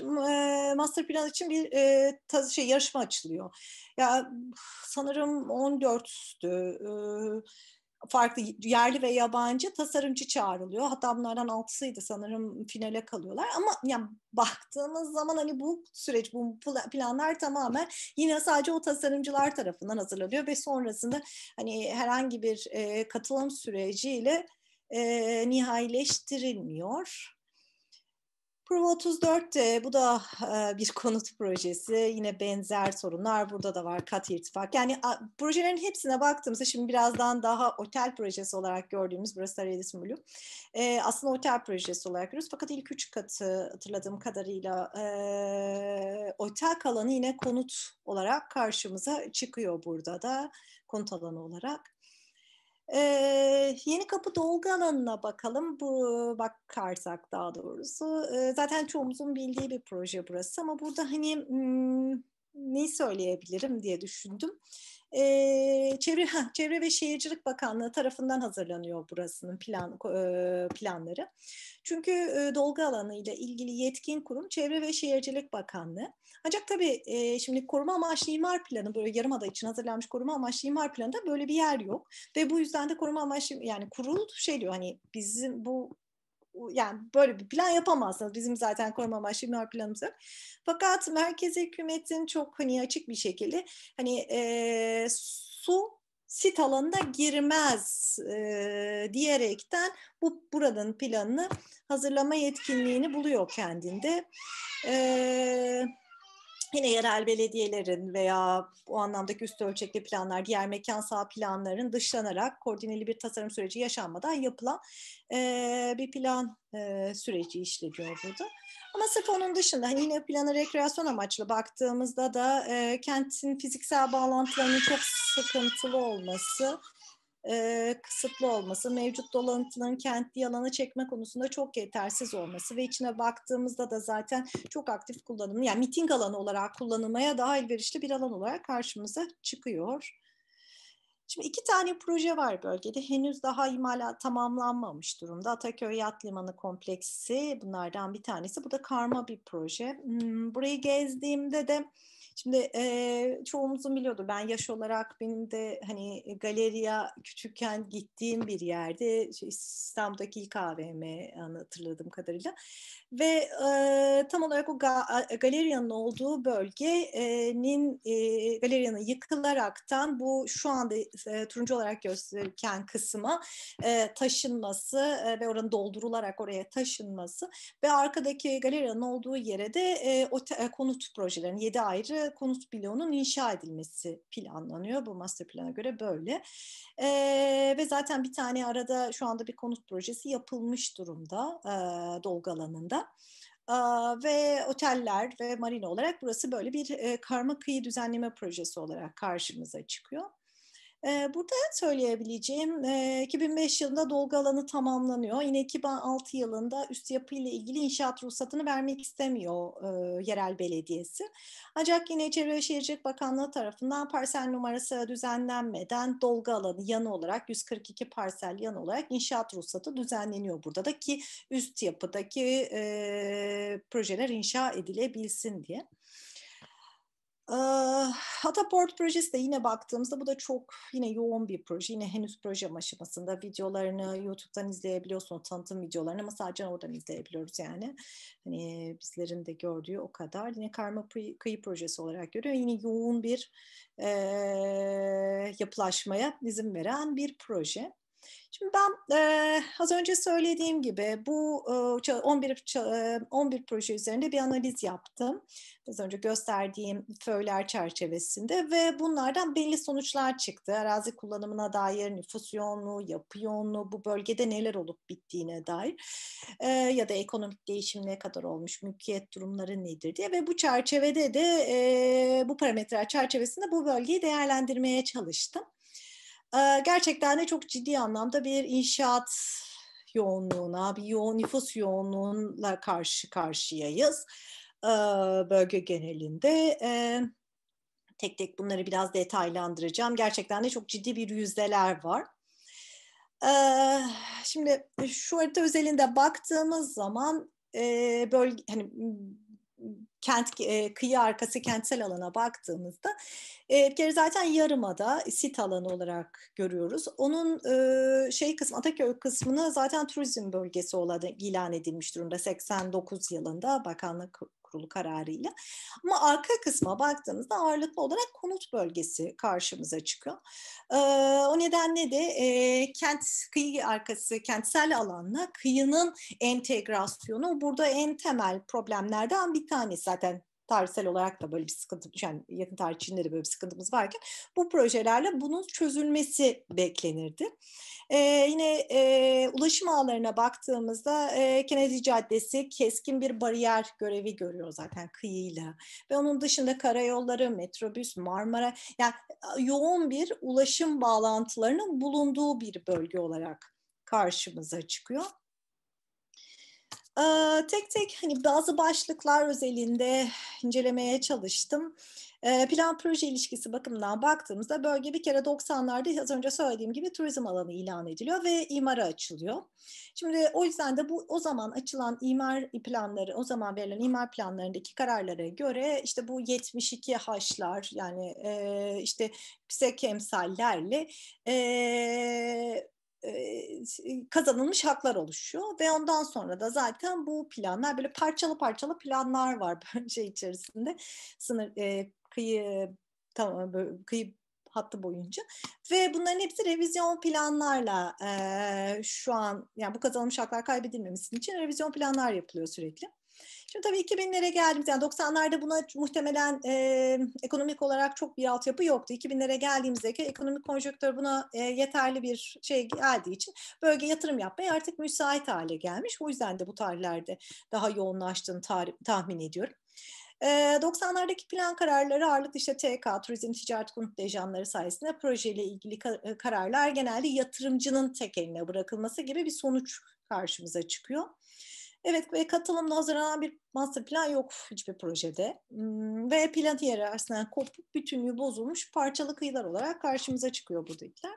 e, master plan için bir e, taz, şey yarışma açılıyor. Ya sanırım 14'tü. E, farklı yerli ve yabancı tasarımcı çağrılıyor. Hatta bunlardan altısıydı sanırım finale kalıyorlar. Ama yani baktığımız zaman hani bu süreç, bu planlar tamamen yine sadece o tasarımcılar tarafından hazırlanıyor ve sonrasında hani herhangi bir e, katılım süreciyle e, nihayileştirilmiyor. Prova 34 de bu da e, bir konut projesi. Yine benzer sorunlar burada da var kat irtifak. Yani a, projelerin hepsine baktığımızda şimdi birazdan daha otel projesi olarak gördüğümüz burası da Redis Mulu. E, aslında otel projesi olarak görüyoruz. Fakat ilk üç katı hatırladığım kadarıyla e, otel alanı yine konut olarak karşımıza çıkıyor burada da konut alanı olarak. Ee, yeni kapı dolgu alanına bakalım. Bu bakarsak daha doğrusu. Ee, zaten çoğumuzun bildiği bir proje burası ama burada hani m- hmm, neyi söyleyebilirim diye düşündüm. E, çevre ha, Çevre ve Şehircilik Bakanlığı tarafından hazırlanıyor burasının plan e, planları. Çünkü e, dolgu alanı ile ilgili yetkin kurum Çevre ve Şehircilik Bakanlığı. Ancak tabii e, şimdi koruma amaçlı imar planı böyle yarımada için hazırlanmış koruma amaçlı imar planında böyle bir yer yok ve bu yüzden de koruma amaçlı yani kurul şey diyor hani bizim bu yani böyle bir plan yapamazsınız. Bizim zaten koruma amaçlı bir planımız yok. Fakat merkezi hükümetin çok hani açık bir şekilde hani e, su sit alanına girmez e, diyerekten bu buradan planını hazırlama yetkinliğini buluyor kendinde. Eee yine yerel belediyelerin veya o anlamdaki üst ölçekli planlar, diğer mekansal planların dışlanarak koordineli bir tasarım süreci yaşanmadan yapılan e, bir plan e, süreci işleniyor burada. Ama sırf onun dışında hani yine planı rekreasyon amaçlı baktığımızda da e, kentin fiziksel bağlantılarının çok sıkıntılı olması e, kısıtlı olması, mevcut dolantıların kentli alana çekme konusunda çok yetersiz olması ve içine baktığımızda da zaten çok aktif kullanımı, yani miting alanı olarak kullanılmaya daha elverişli bir alan olarak karşımıza çıkıyor. Şimdi iki tane proje var bölgede. Henüz daha imala tamamlanmamış durumda. Ataköy Yat Limanı Kompleksi bunlardan bir tanesi. Bu da karma bir proje. Hmm, burayı gezdiğimde de Şimdi e, çoğumuzun biliyordur ben yaş olarak benim de hani galeriya küçükken gittiğim bir yerde İstanbul'daki ilk AVM hatırladığım kadarıyla ve e, tam olarak o ga- galeriyanın olduğu bölgenin e, galeriyanın yıkılaraktan bu şu anda e, turuncu olarak gösterirken kısma e, taşınması e, ve oranın doldurularak oraya taşınması ve arkadaki galeriyanın olduğu yere de e, ote, konut projelerin yedi ayrı konut bloğunun inşa edilmesi planlanıyor. Bu master plana göre böyle. E, ve zaten bir tane arada şu anda bir konut projesi yapılmış durumda e, Dolga alanında ee, ve oteller ve marina olarak burası böyle bir e, karma kıyı düzenleme projesi olarak karşımıza çıkıyor. Burada söyleyebileceğim 2005 yılında dolgu alanı tamamlanıyor. Yine 2006 yılında üst yapı ile ilgili inşaat ruhsatını vermek istemiyor yerel belediyesi. Ancak yine Çevre ve Şehircilik Bakanlığı tarafından parsel numarası düzenlenmeden dolgu alanı yanı olarak 142 parsel yanı olarak inşaat ruhsatı düzenleniyor burada da ki üst yapıdaki projeler inşa edilebilsin diye. Hataport projesi de yine baktığımızda bu da çok yine yoğun bir proje. Yine henüz proje aşamasında videolarını YouTube'dan izleyebiliyorsunuz tanıtım videolarını ama sadece oradan izleyebiliyoruz yani. Hani bizlerin de gördüğü o kadar. Yine Karma Kıyı projesi olarak görüyor. Yine yoğun bir e, yapılaşmaya izin veren bir proje. Şimdi ben e, az önce söylediğim gibi bu e, 11 11 proje üzerinde bir analiz yaptım. Az önce gösterdiğim föyler çerçevesinde ve bunlardan belli sonuçlar çıktı. Arazi kullanımına dair nüfus yoğunluğu, yapı yoğunluğu, bu bölgede neler olup bittiğine dair e, ya da ekonomik değişim ne kadar olmuş, mülkiyet durumları nedir diye ve bu çerçevede de e, bu parametreler çerçevesinde bu bölgeyi değerlendirmeye çalıştım gerçekten de çok ciddi anlamda bir inşaat yoğunluğuna, bir yoğun nüfus yoğunluğuna karşı karşıyayız bölge genelinde. Tek tek bunları biraz detaylandıracağım. Gerçekten de çok ciddi bir yüzdeler var. Şimdi şu harita özelinde baktığımız zaman bölge hani kent e, kıyı arkası kentsel alana baktığımızda e, bir kere zaten yarımada sit alanı olarak görüyoruz. Onun e, şey kısmı Ataköy kısmını zaten turizm bölgesi olarak ilan edilmiş durumda 89 yılında bakanlık Kurulu kararıyla. Ama arka kısma baktığımızda ağırlıklı olarak konut bölgesi karşımıza çıkıyor. E, o nedenle de e, kent kıyı arkası kentsel alanla kıyının entegrasyonu burada en temel problemlerden bir tanesi zaten tarihsel olarak da böyle bir sıkıntı, yani yakın tarih Çin'de de böyle bir sıkıntımız varken bu projelerle bunun çözülmesi beklenirdi. E, yine e, ulaşım ağlarına baktığımızda e, Kennedy Caddesi keskin bir bariyer görevi görüyor zaten kıyıyla. Ve onun dışında karayolları, metrobüs, Marmara yani yoğun bir ulaşım bağlantılarının bulunduğu bir bölge olarak karşımıza çıkıyor tek tek hani bazı başlıklar özelinde incelemeye çalıştım. Plan proje ilişkisi bakımından baktığımızda bölge bir kere 90'larda az önce söylediğim gibi turizm alanı ilan ediliyor ve imara açılıyor. Şimdi o yüzden de bu o zaman açılan imar planları, o zaman verilen imar planlarındaki kararlara göre işte bu 72 haşlar yani e, işte pisek emsallerle e, kazanılmış haklar oluşuyor ve ondan sonra da zaten bu planlar böyle parçalı parçalı planlar var bence içerisinde sınır e, kıyı tamam böyle, kıyı hattı boyunca ve bunların hepsi revizyon planlarla e, şu an yani bu kazanılmış haklar kaybedilmemesi için revizyon planlar yapılıyor sürekli. Şimdi tabii 2000'lere geldiğimiz yani 90'larda buna muhtemelen e, ekonomik olarak çok bir altyapı yoktu. 2000'lere geldiğimizdeki ekonomik konjonktör buna e, yeterli bir şey geldiği için bölge yatırım yapmaya artık müsait hale gelmiş. O yüzden de bu tarihlerde daha yoğunlaştığını tar- tahmin ediyorum. 90'lardaki plan kararları ağırlıklı işte TK, Turizm Ticaret Konut Dejanları sayesinde projeyle ilgili kararlar genelde yatırımcının tek eline bırakılması gibi bir sonuç karşımıza çıkıyor. Evet ve katılımda hazırlanan bir master plan yok hiçbir projede. Hmm, ve plan aslında kopup bütünlüğü bozulmuş parçalı kıyılar olarak karşımıza çıkıyor bu dikler.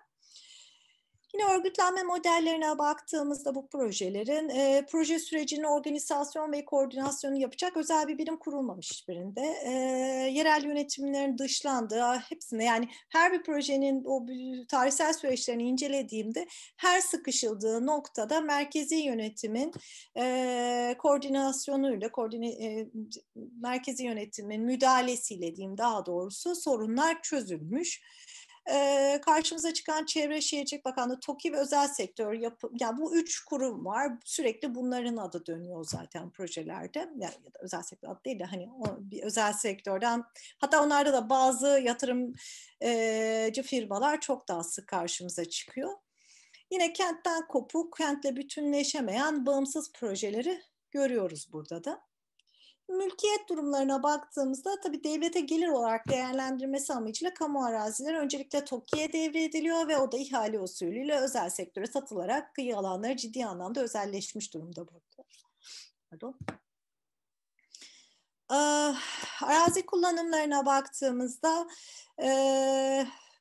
Yine örgütlenme modellerine baktığımızda bu projelerin e, proje sürecinin organizasyon ve koordinasyonu yapacak özel bir birim kurulmamış birinde E, yerel yönetimlerin dışlandığı hepsinde yani her bir projenin o tarihsel süreçlerini incelediğimde her sıkışıldığı noktada merkezi yönetimin e, koordinasyonuyla, koordine, e, merkezi yönetimin müdahalesiyle diyeyim daha doğrusu sorunlar çözülmüş e, karşımıza çıkan Çevre Şehircilik Bakanlığı, TOKİ ve özel sektör yapı, yani bu üç kurum var. Sürekli bunların adı dönüyor zaten projelerde. Yani, ya da özel sektör adı değil de hani o, bir özel sektörden. Hatta onlarda da bazı yatırımcı firmalar çok daha sık karşımıza çıkıyor. Yine kentten kopuk, kentle bütünleşemeyen bağımsız projeleri görüyoruz burada da mülkiyet durumlarına baktığımızda tabi devlete gelir olarak değerlendirmesi amacıyla kamu arazileri öncelikle TOKİ'ye devrediliyor ve o da ihale usulüyle özel sektöre satılarak kıyı alanları ciddi anlamda özelleşmiş durumda burada. Pardon. Ee, arazi kullanımlarına baktığımızda e,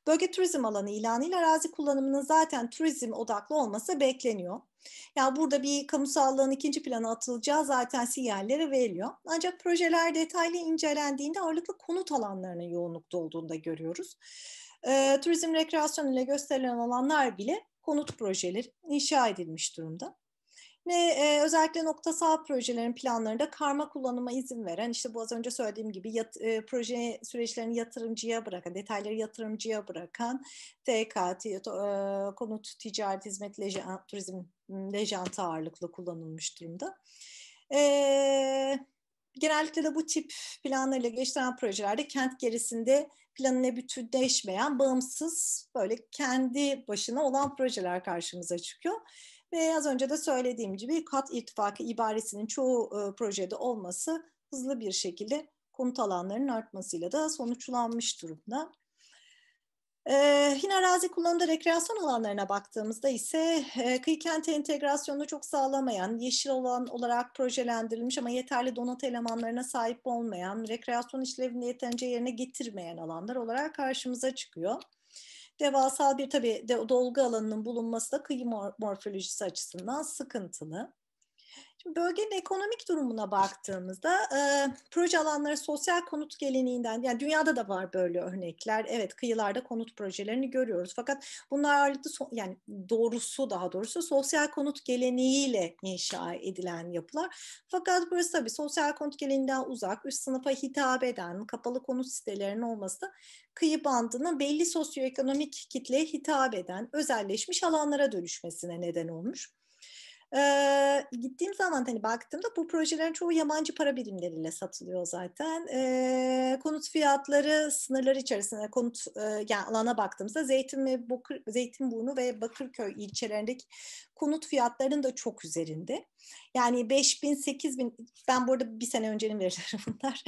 bölge turizm alanı ilanıyla arazi kullanımının zaten turizm odaklı olması bekleniyor. Ya burada bir kamu kamusallığın ikinci plana atılacağı zaten sinyallere veriliyor. Ancak projeler detaylı incelendiğinde ağırlıklı konut alanlarının yoğunlukta olduğunu da görüyoruz. E, turizm rekreasyon ile gösterilen alanlar bile konut projeleri inşa edilmiş durumda ve e, özellikle noktasal projelerin planlarında karma kullanıma izin veren işte bu az önce söylediğim gibi yat, e, proje süreçlerini yatırımcıya bırakan, detayları yatırımcıya bırakan TK, t, e, e, konut, ticaret, hizmet, lejan, turizm, lejanta ağırlıklı kullanılmış durumda. Eee genellikle de bu tip planlarıyla geliştiren projelerde kent gerisinde planına bütünleşmeyen, bağımsız böyle kendi başına olan projeler karşımıza çıkıyor. Ve az önce de söylediğim gibi kat irtifakı ibaresinin çoğu e, projede olması hızlı bir şekilde konut alanlarının artmasıyla da sonuçlanmış durumda. Ee, yine arazi kullanımda rekreasyon alanlarına baktığımızda ise e, kıyı kenti entegrasyonunu çok sağlamayan, yeşil olan olarak projelendirilmiş ama yeterli donat elemanlarına sahip olmayan, rekreasyon işlevini yeterince yerine getirmeyen alanlar olarak karşımıza çıkıyor. Devasa bir tabii de, dolgu alanının bulunması da kıyı morfolojisi açısından sıkıntılı. Şimdi bölgenin ekonomik durumuna baktığımızda e, proje alanları sosyal konut geleneğinden yani dünyada da var böyle örnekler. Evet kıyılarda konut projelerini görüyoruz. Fakat bunlar ağırlıklı so- yani doğrusu daha doğrusu sosyal konut geleneğiyle inşa edilen yapılar. Fakat burası tabii sosyal konut geleneğinden uzak, üst sınıfa hitap eden kapalı konut sitelerinin olması kıyı bandının belli sosyoekonomik kitleye hitap eden özelleşmiş alanlara dönüşmesine neden olmuş. E, gittiğim zaman hani baktığımda bu projelerin çoğu yabancı para birimleriyle satılıyor zaten. E, konut fiyatları sınırları içerisinde konut e, yani alana baktığımızda Zeytin ve Bakır, Zeytinburnu ve Bakırköy ilçelerindeki konut fiyatlarının da çok üzerinde. Yani 5 bin, 8 bin, ben burada bir sene öncenin verileri bunlar.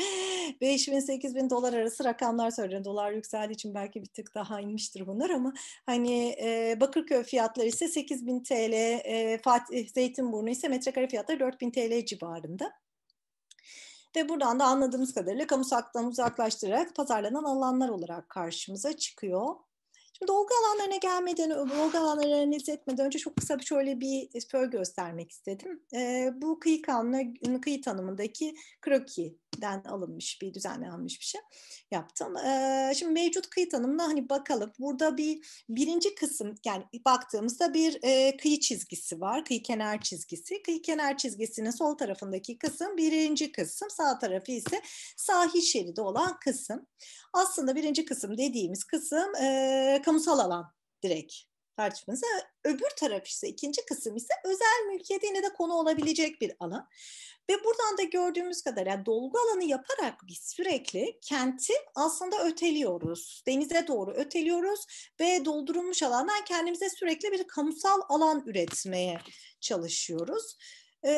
5 bin, 8 bin dolar arası rakamlar söylüyorum. Dolar yükseldiği için belki bir tık daha inmiştir bunlar ama hani e, Bakırköy fiyatları ise 8 bin TL, e, Fatih e, Zeytinburnu ise metrekare fiyatları 4 bin TL civarında. Ve buradan da anladığımız kadarıyla kamu saktan uzaklaştırarak pazarlanan alanlar olarak karşımıza çıkıyor. Şimdi olgu alanlarına gelmeden, olgu alanları analiz etmeden önce çok kısa bir şöyle bir e, spör göstermek istedim. E, bu kıyı kanunu, kıyı tanımındaki kroki den alınmış bir düzenle alınmış bir şey yaptım. E, şimdi mevcut kıyı tanımına hani bakalım. Burada bir birinci kısım yani baktığımızda bir e, kıyı çizgisi var. Kıyı kenar çizgisi. Kıyı kenar çizgisinin sol tarafındaki kısım birinci kısım. Sağ tarafı ise sahil şeridi olan kısım. Aslında birinci kısım dediğimiz kısım e, kamusal alan direkt tartışmanıza. Öbür taraf ise ikinci kısım ise özel mülkiyete yine de konu olabilecek bir alan. Ve buradan da gördüğümüz kadar yani dolgu alanı yaparak biz sürekli kenti aslında öteliyoruz. Denize doğru öteliyoruz ve doldurulmuş alandan kendimize sürekli bir kamusal alan üretmeye çalışıyoruz. E,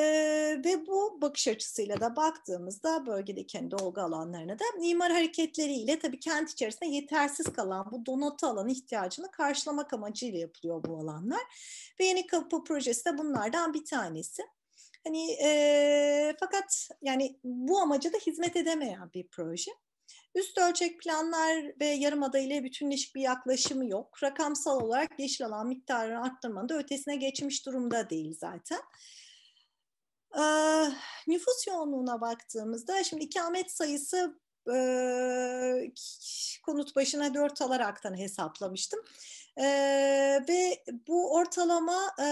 ve bu bakış açısıyla da baktığımızda bölgedeki kendi hani, olgu alanlarına da mimar hareketleriyle tabii kent içerisinde yetersiz kalan bu donatı alan ihtiyacını karşılamak amacıyla yapılıyor bu alanlar. Ve Yeni Kapı projesi de bunlardan bir tanesi. Hani e, fakat yani bu amaca da hizmet edemeyen bir proje. Üst ölçek planlar ve yarımada ile bütünleşik bir yaklaşımı yok. Rakamsal olarak yeşil alan miktarını arttırmanın da ötesine geçmiş durumda değil zaten nüfus yoğunluğuna baktığımızda şimdi ikamet sayısı konut başına dört alaraktan hesaplamıştım. E, ve bu ortalama e,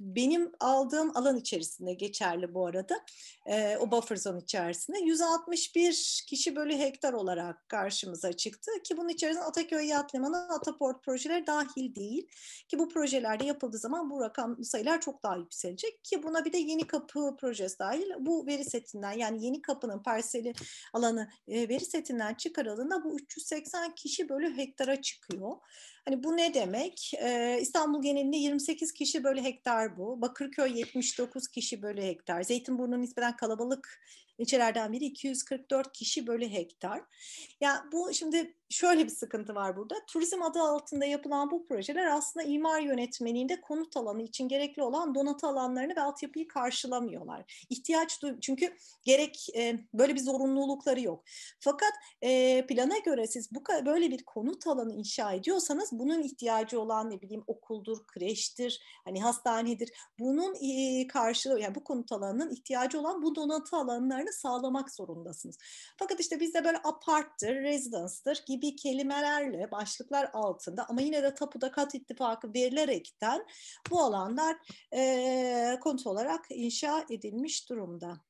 benim aldığım alan içerisinde geçerli bu arada. E, o buffer zone içerisinde 161 kişi bölü hektar olarak karşımıza çıktı ki bunun içerisinde Ataköy Yat Limanı, Ataport projeleri dahil değil ki bu projelerde yapıldığı zaman bu rakam bu sayılar çok daha yükselecek ki buna bir de Yeni Kapı projesi dahil bu veri setinden yani Yeni Kapı'nın parseli alanı e, veri setinden çıkarıldığında bu 380 kişi bölü hektara çıkıyor. Hani bu ne demek? Ee, İstanbul genelinde 28 kişi böyle hektar bu. Bakırköy 79 kişi böyle hektar. Zeytinburnu nispeten kalabalık ilçelerden biri 244 kişi böyle hektar. Ya bu şimdi şöyle bir sıkıntı var burada. Turizm adı altında yapılan bu projeler aslında imar yönetmeliğinde konut alanı için gerekli olan donatı alanlarını ve altyapıyı karşılamıyorlar. İhtiyaç çünkü gerek e, böyle bir zorunlulukları yok. Fakat e, plana göre siz bu böyle bir konut alanı inşa ediyorsanız bunun ihtiyacı olan ne bileyim okuldur, kreştir, hani hastanedir. Bunun e, karşılığı yani bu konut alanının ihtiyacı olan bu donatı alanlarını şartlarını sağlamak zorundasınız. Fakat işte bizde böyle aparttır, residence'tır gibi kelimelerle başlıklar altında ama yine de tapuda kat ittifakı verilerekten bu alanlar e, konut olarak inşa edilmiş durumda.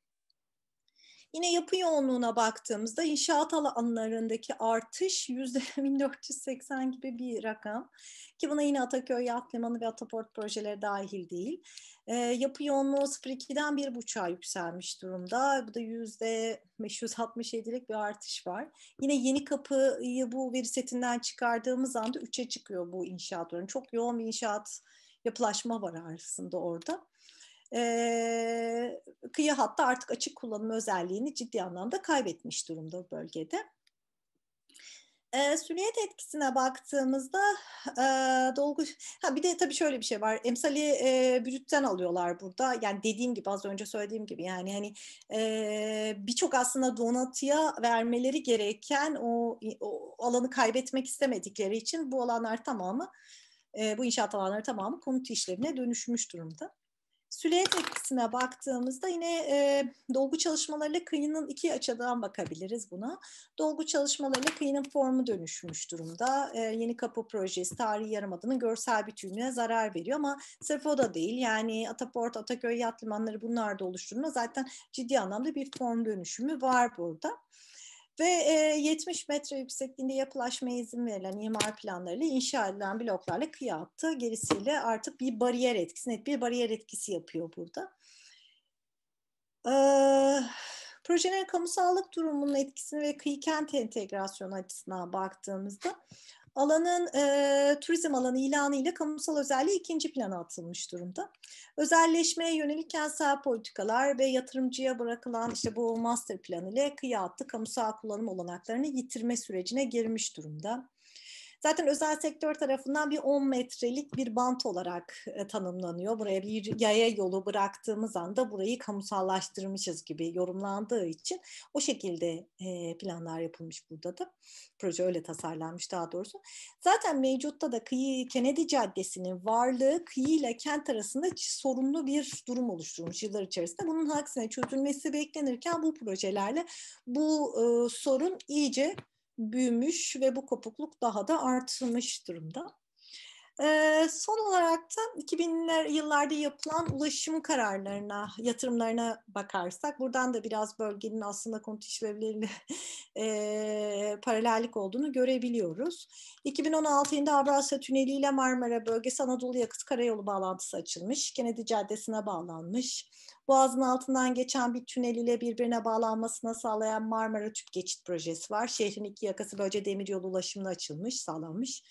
Yine yapı yoğunluğuna baktığımızda inşaat alanlarındaki artış yüzde 1480 gibi bir rakam. Ki buna yine Ataköy Yat Limanı ve Ataport projeleri dahil değil. E, yapı yoğunluğu 0.2'den 1.5'a yükselmiş durumda. Bu da yüzde 567'lik bir artış var. Yine yeni kapıyı bu veri setinden çıkardığımız anda 3'e çıkıyor bu inşaat oranı. Çok yoğun bir inşaat yapılaşma var aslında orada. E, kıyı hatta artık açık kullanım özelliğini ciddi anlamda kaybetmiş durumda bölgede. E, süliyet etkisine baktığımızda e, dolgu ha bir de tabii şöyle bir şey var. Emsali e, brütten alıyorlar burada. Yani dediğim gibi az önce söylediğim gibi yani hani e, birçok aslında donatıya vermeleri gereken o, o alanı kaybetmek istemedikleri için bu alanlar tamamı e, bu inşaat alanları tamamı konut işlerine dönüşmüş durumda. Süleyet etkisine baktığımızda yine e, dolgu çalışmalarıyla kıyının iki açıdan bakabiliriz buna. Dolgu çalışmalarıyla kıyının formu dönüşmüş durumda. E, Yeni Kapı projesi tarihi yarımadanın görsel bütünlüğüne zarar veriyor ama sırf o da değil. Yani Ataport, Ataköy yat limanları bunlar da oluşturduğunda zaten ciddi anlamda bir form dönüşümü var burada ve e, 70 metre yüksekliğinde yapılaşmaya izin verilen imar planlarıyla inşa edilen bloklarla kıyı attı. Gerisiyle artık bir bariyer etkisi, net bir bariyer etkisi yapıyor burada. E, projelerin kamusallık durumunun etkisini ve kıyı kent entegrasyonu açısından baktığımızda alanın e, turizm alanı ilanı ile kamusal özelliği ikinci plana atılmış durumda. Özelleşmeye yönelik kentsel politikalar ve yatırımcıya bırakılan işte bu master plan ile kıyı kamusal kullanım olanaklarını yitirme sürecine girmiş durumda. Zaten özel sektör tarafından bir 10 metrelik bir bant olarak e, tanımlanıyor. Buraya bir yaya yolu bıraktığımız anda burayı kamusallaştırmışız gibi yorumlandığı için o şekilde e, planlar yapılmış burada da. Proje öyle tasarlanmış daha doğrusu. Zaten mevcutta da kıyı Kennedy Caddesi'nin varlığı kıyı ile kent arasında sorunlu bir durum oluşturmuş yıllar içerisinde. Bunun aksine çözülmesi beklenirken bu projelerle bu e, sorun iyice büyümüş ve bu kopukluk daha da artmış durumda son olarak da 2000'ler yıllarda yapılan ulaşım kararlarına, yatırımlarına bakarsak buradan da biraz bölgenin aslında konut işlevleriyle e, paralellik olduğunu görebiliyoruz. 2016 yılında Avrasya Tüneli ile Marmara bölgesi Anadolu yakıt karayolu bağlantısı açılmış. Kennedy Caddesi'ne bağlanmış. Boğazın altından geçen bir tünel ile birbirine bağlanmasına sağlayan Marmara Tüp Geçit Projesi var. Şehrin iki yakası böylece demiryolu ulaşımına açılmış, sağlanmış.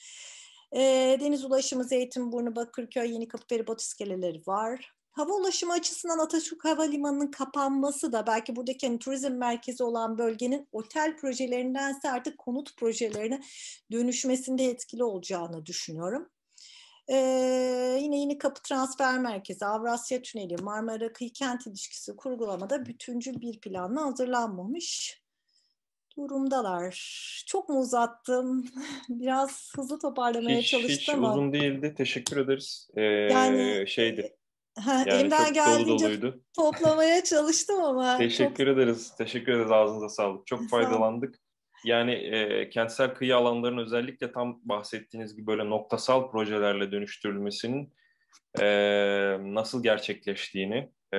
E, deniz ulaşımı Zeytinburnu, Bakırköy, yeni Yenikapı feribot iskeleleri var. Hava ulaşımı açısından Atatürk Havalimanı'nın kapanması da belki buradaki hani turizm merkezi olan bölgenin otel projelerindense artık konut projelerine dönüşmesinde etkili olacağını düşünüyorum. Ee, yine yeni kapı transfer merkezi, Avrasya Tüneli, Marmara Kıyı Kent ilişkisi kurgulamada bütüncül bir planla hazırlanmamış durumdalar. Çok mu uzattım? Biraz hızlı toparlamaya hiç, çalıştım hiç ama. Hiç uzun değildi. Teşekkür ederiz. Ee, yani şeydi. Ha, yani elimden geldiğince doluydu. toplamaya çalıştım ama. Teşekkür çok... ederiz. Teşekkür ederiz. Ağzınıza sağlık. Çok faydalandık. Yani e, kentsel kıyı alanlarının özellikle tam bahsettiğiniz gibi böyle noktasal projelerle dönüştürülmesinin e, nasıl gerçekleştiğini, e,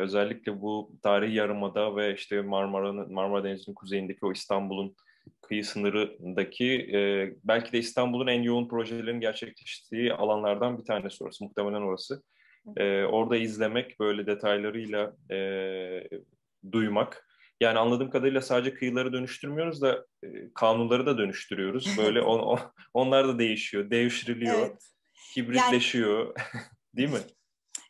özellikle bu tarihi yarımada ve işte Marmara'nın Marmara Denizi'nin kuzeyindeki o İstanbul'un kıyı sınırındaki e, belki de İstanbul'un en yoğun projelerin gerçekleştiği alanlardan bir tanesi orası. Muhtemelen orası. E, orada izlemek, böyle detaylarıyla e, duymak. Yani anladığım kadarıyla sadece kıyıları dönüştürmüyoruz da kanunları da dönüştürüyoruz. Böyle on, on, onlar da değişiyor, devşiriliyor, evet. hibritleşiyor. Yani... Değil mi?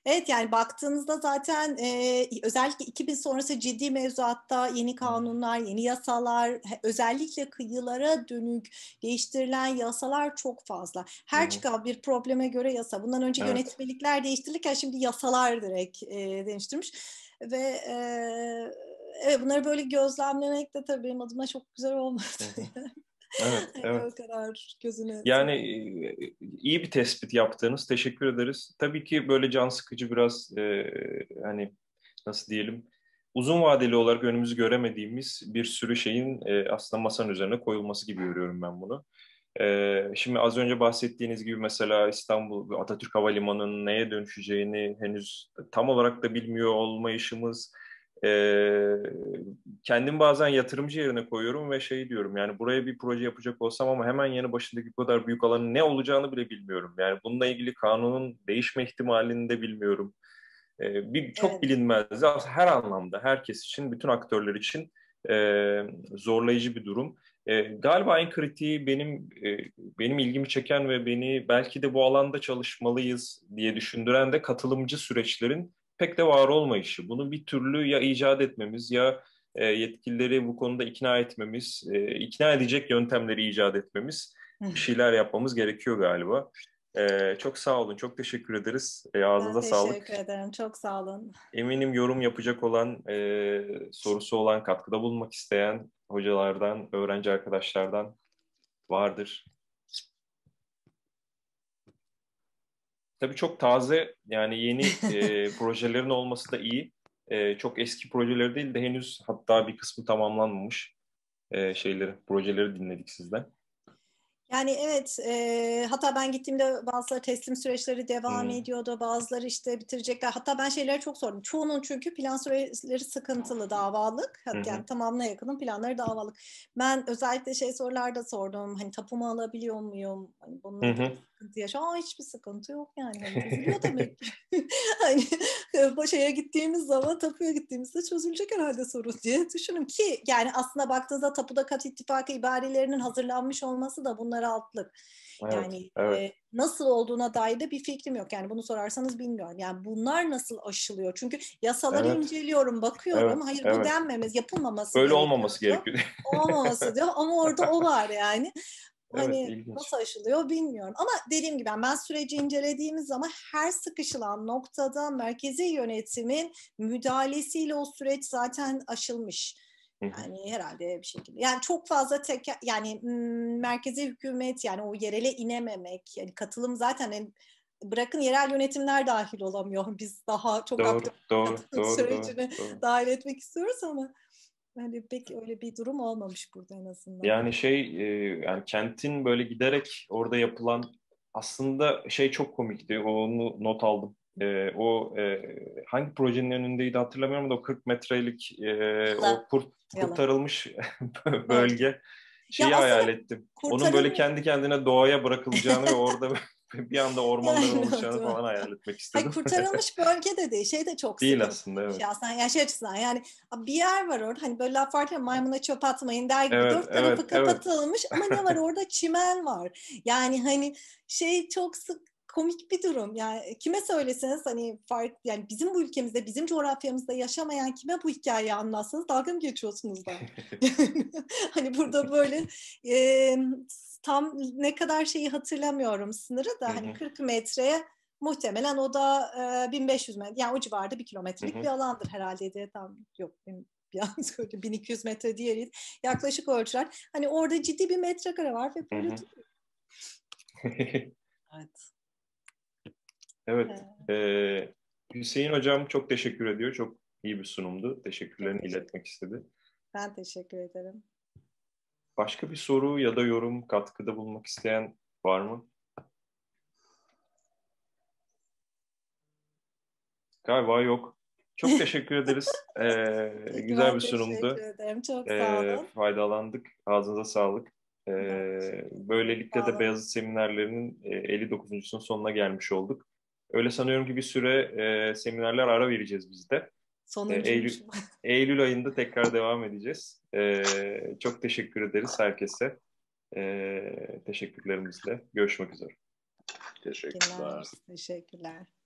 Evet yani baktığınızda zaten e, özellikle 2000 sonrası ciddi mevzuatta yeni kanunlar, yeni yasalar, özellikle kıyılara dönük değiştirilen yasalar çok fazla. Her çıkan bir probleme göre yasa. Bundan önce evet. yönetmelikler değiştirilirken şimdi yasalar direkt e, değiştirmiş ve e, evet bunları böyle gözlemlemek de tabii benim adıma çok güzel olmadı. Evet, evet. o kadar gözüne... Yani e, iyi bir tespit yaptığınız. Teşekkür ederiz. Tabii ki böyle can sıkıcı biraz e, hani nasıl diyelim uzun vadeli olarak önümüzü göremediğimiz bir sürü şeyin e, aslında masanın üzerine koyulması gibi görüyorum ben bunu. E, şimdi az önce bahsettiğiniz gibi mesela İstanbul Atatürk Havalimanı'nın neye dönüşeceğini henüz tam olarak da bilmiyor olmayışımız ee, kendim bazen yatırımcı yerine koyuyorum ve şey diyorum yani buraya bir proje yapacak olsam ama hemen yanı başındaki bu kadar büyük alanın ne olacağını bile bilmiyorum. Yani bununla ilgili kanunun değişme ihtimalini de bilmiyorum. Ee, bir çok evet. bilinmezdi her anlamda herkes için bütün aktörler için e, zorlayıcı bir durum. E, galiba en kritiği benim e, benim ilgimi çeken ve beni belki de bu alanda çalışmalıyız diye düşündüren de katılımcı süreçlerin pek de var olmayışı. Bunu bir türlü ya icat etmemiz ya e, yetkilileri bu konuda ikna etmemiz, e, ikna edecek yöntemleri icat etmemiz, bir şeyler yapmamız gerekiyor galiba. Ee, çok sağ olun, çok teşekkür ederiz. Ee, ağzınıza ben sağlık. Teşekkür ederim, çok sağ olun. Eminim yorum yapacak olan, e, sorusu olan, katkıda bulunmak isteyen hocalardan, öğrenci arkadaşlardan vardır. Tabii çok taze yani yeni e, projelerin olması da iyi. E, çok eski projeleri değil de henüz hatta bir kısmı tamamlanmamış e, şeyleri, projeleri dinledik sizden. Yani evet, e, hatta ben gittiğimde bazıları teslim süreçleri devam hmm. ediyordu, bazıları işte bitirecekler. Hatta ben şeyleri çok sordum. Çoğunun çünkü plan süreçleri sıkıntılı, davalık. Hatta yani tamamına yakının planları davalık. Ben özellikle şey sorularda sordum. Hani tapumu alabiliyor muyum? Hani bunun sıkıntı yaşıyor. Aa hiçbir sıkıntı yok yani. Hani çözülüyor demek ki. hani e, şeye gittiğimiz zaman tapuya gittiğimizde çözülecek herhalde sorun diye düşünün ki yani aslında baktığınızda tapuda kat ittifakı ibarelerinin hazırlanmış olması da bunlara altlık. Evet, yani evet. E, nasıl olduğuna dair de bir fikrim yok. Yani bunu sorarsanız bilmiyorum. Yani bunlar nasıl aşılıyor? Çünkü yasaları evet. inceliyorum, bakıyorum. Evet, Hayır evet. bu denmemez, yapılmaması Böyle gerekiyor. olmaması gerekiyor. olmaması diyor ama orada o var yani hani ilginç. nasıl aşılıyor bilmiyorum. Ama dediğim gibi ben süreci incelediğimiz zaman her sıkışılan noktada merkezi yönetimin müdahalesiyle o süreç zaten aşılmış. Yani herhalde bir şekilde. Yani çok fazla tek yani merkezi hükümet yani o yerele inememek yani katılım zaten yani bırakın yerel yönetimler dahil olamıyor. Biz daha çok doğru, aktif doğru, doğru, sürecini doğru, doğru. dahil etmek istiyoruz ama hani pek öyle bir durum olmamış burada en azından. Yani şey e, yani kentin böyle giderek orada yapılan aslında şey çok komikti. Onu not aldım. E, o e, hangi projenin önündeydi hatırlamıyorum da o 40 metrelik e, o kurt, kurtarılmış bölge şeyi ya hayal ettim. Kurtarım... Onun böyle kendi kendine doğaya bırakılacağını ve orada bir anda ormanların oluşacağını falan hayal etmek istedim. Ay, kurtarılmış bölge de değil. Şey de çok Değil aslında evet. Şahsen ya şey açısından yani bir yer var orada hani böyle laf var ya maymuna çöp atmayın der gibi evet, dört tarafı evet. kapatılmış ama ne var orada çimen var. Yani hani şey çok sık komik bir durum. Yani e, kime söyleseniz hani fark yani bizim bu ülkemizde, bizim coğrafyamızda yaşamayan kime bu hikayeyi anlatsanız dalga mı geçiyorsunuz da? hani burada böyle e, tam ne kadar şeyi hatırlamıyorum sınırı da hani 40 metreye muhtemelen o da e, 1500 metre yani o civarda bir kilometrelik bir alandır herhalde diye tam yok bir an söyledim 1200 metre diyelim yaklaşık ölçüler. Hani orada ciddi bir metrekare var ve böyle hı evet. Evet. Ee, Hüseyin Hocam çok teşekkür ediyor. Çok iyi bir sunumdu. Teşekkürlerini evet. iletmek istedi. Ben teşekkür ederim. Başka bir soru ya da yorum, katkıda bulmak isteyen var mı? Galiba yok. Çok teşekkür ederiz. Ee, güzel bir sunumdu. Teşekkür ederim. Çok ee, sağ olun. Ee, faydalandık. Ağzınıza sağlık. Ee, böylelikle sağ de Beyazıt seminerlerinin 59.sünün e, sonuna gelmiş olduk. Öyle sanıyorum ki bir süre e, seminerler ara vereceğiz biz de. Sonuncu ee, Eylül, Eylül ayında tekrar devam edeceğiz. Ee, çok teşekkür ederiz herkese. Ee, teşekkürlerimizle. Görüşmek üzere. Teşekkürler. Teşekkürler.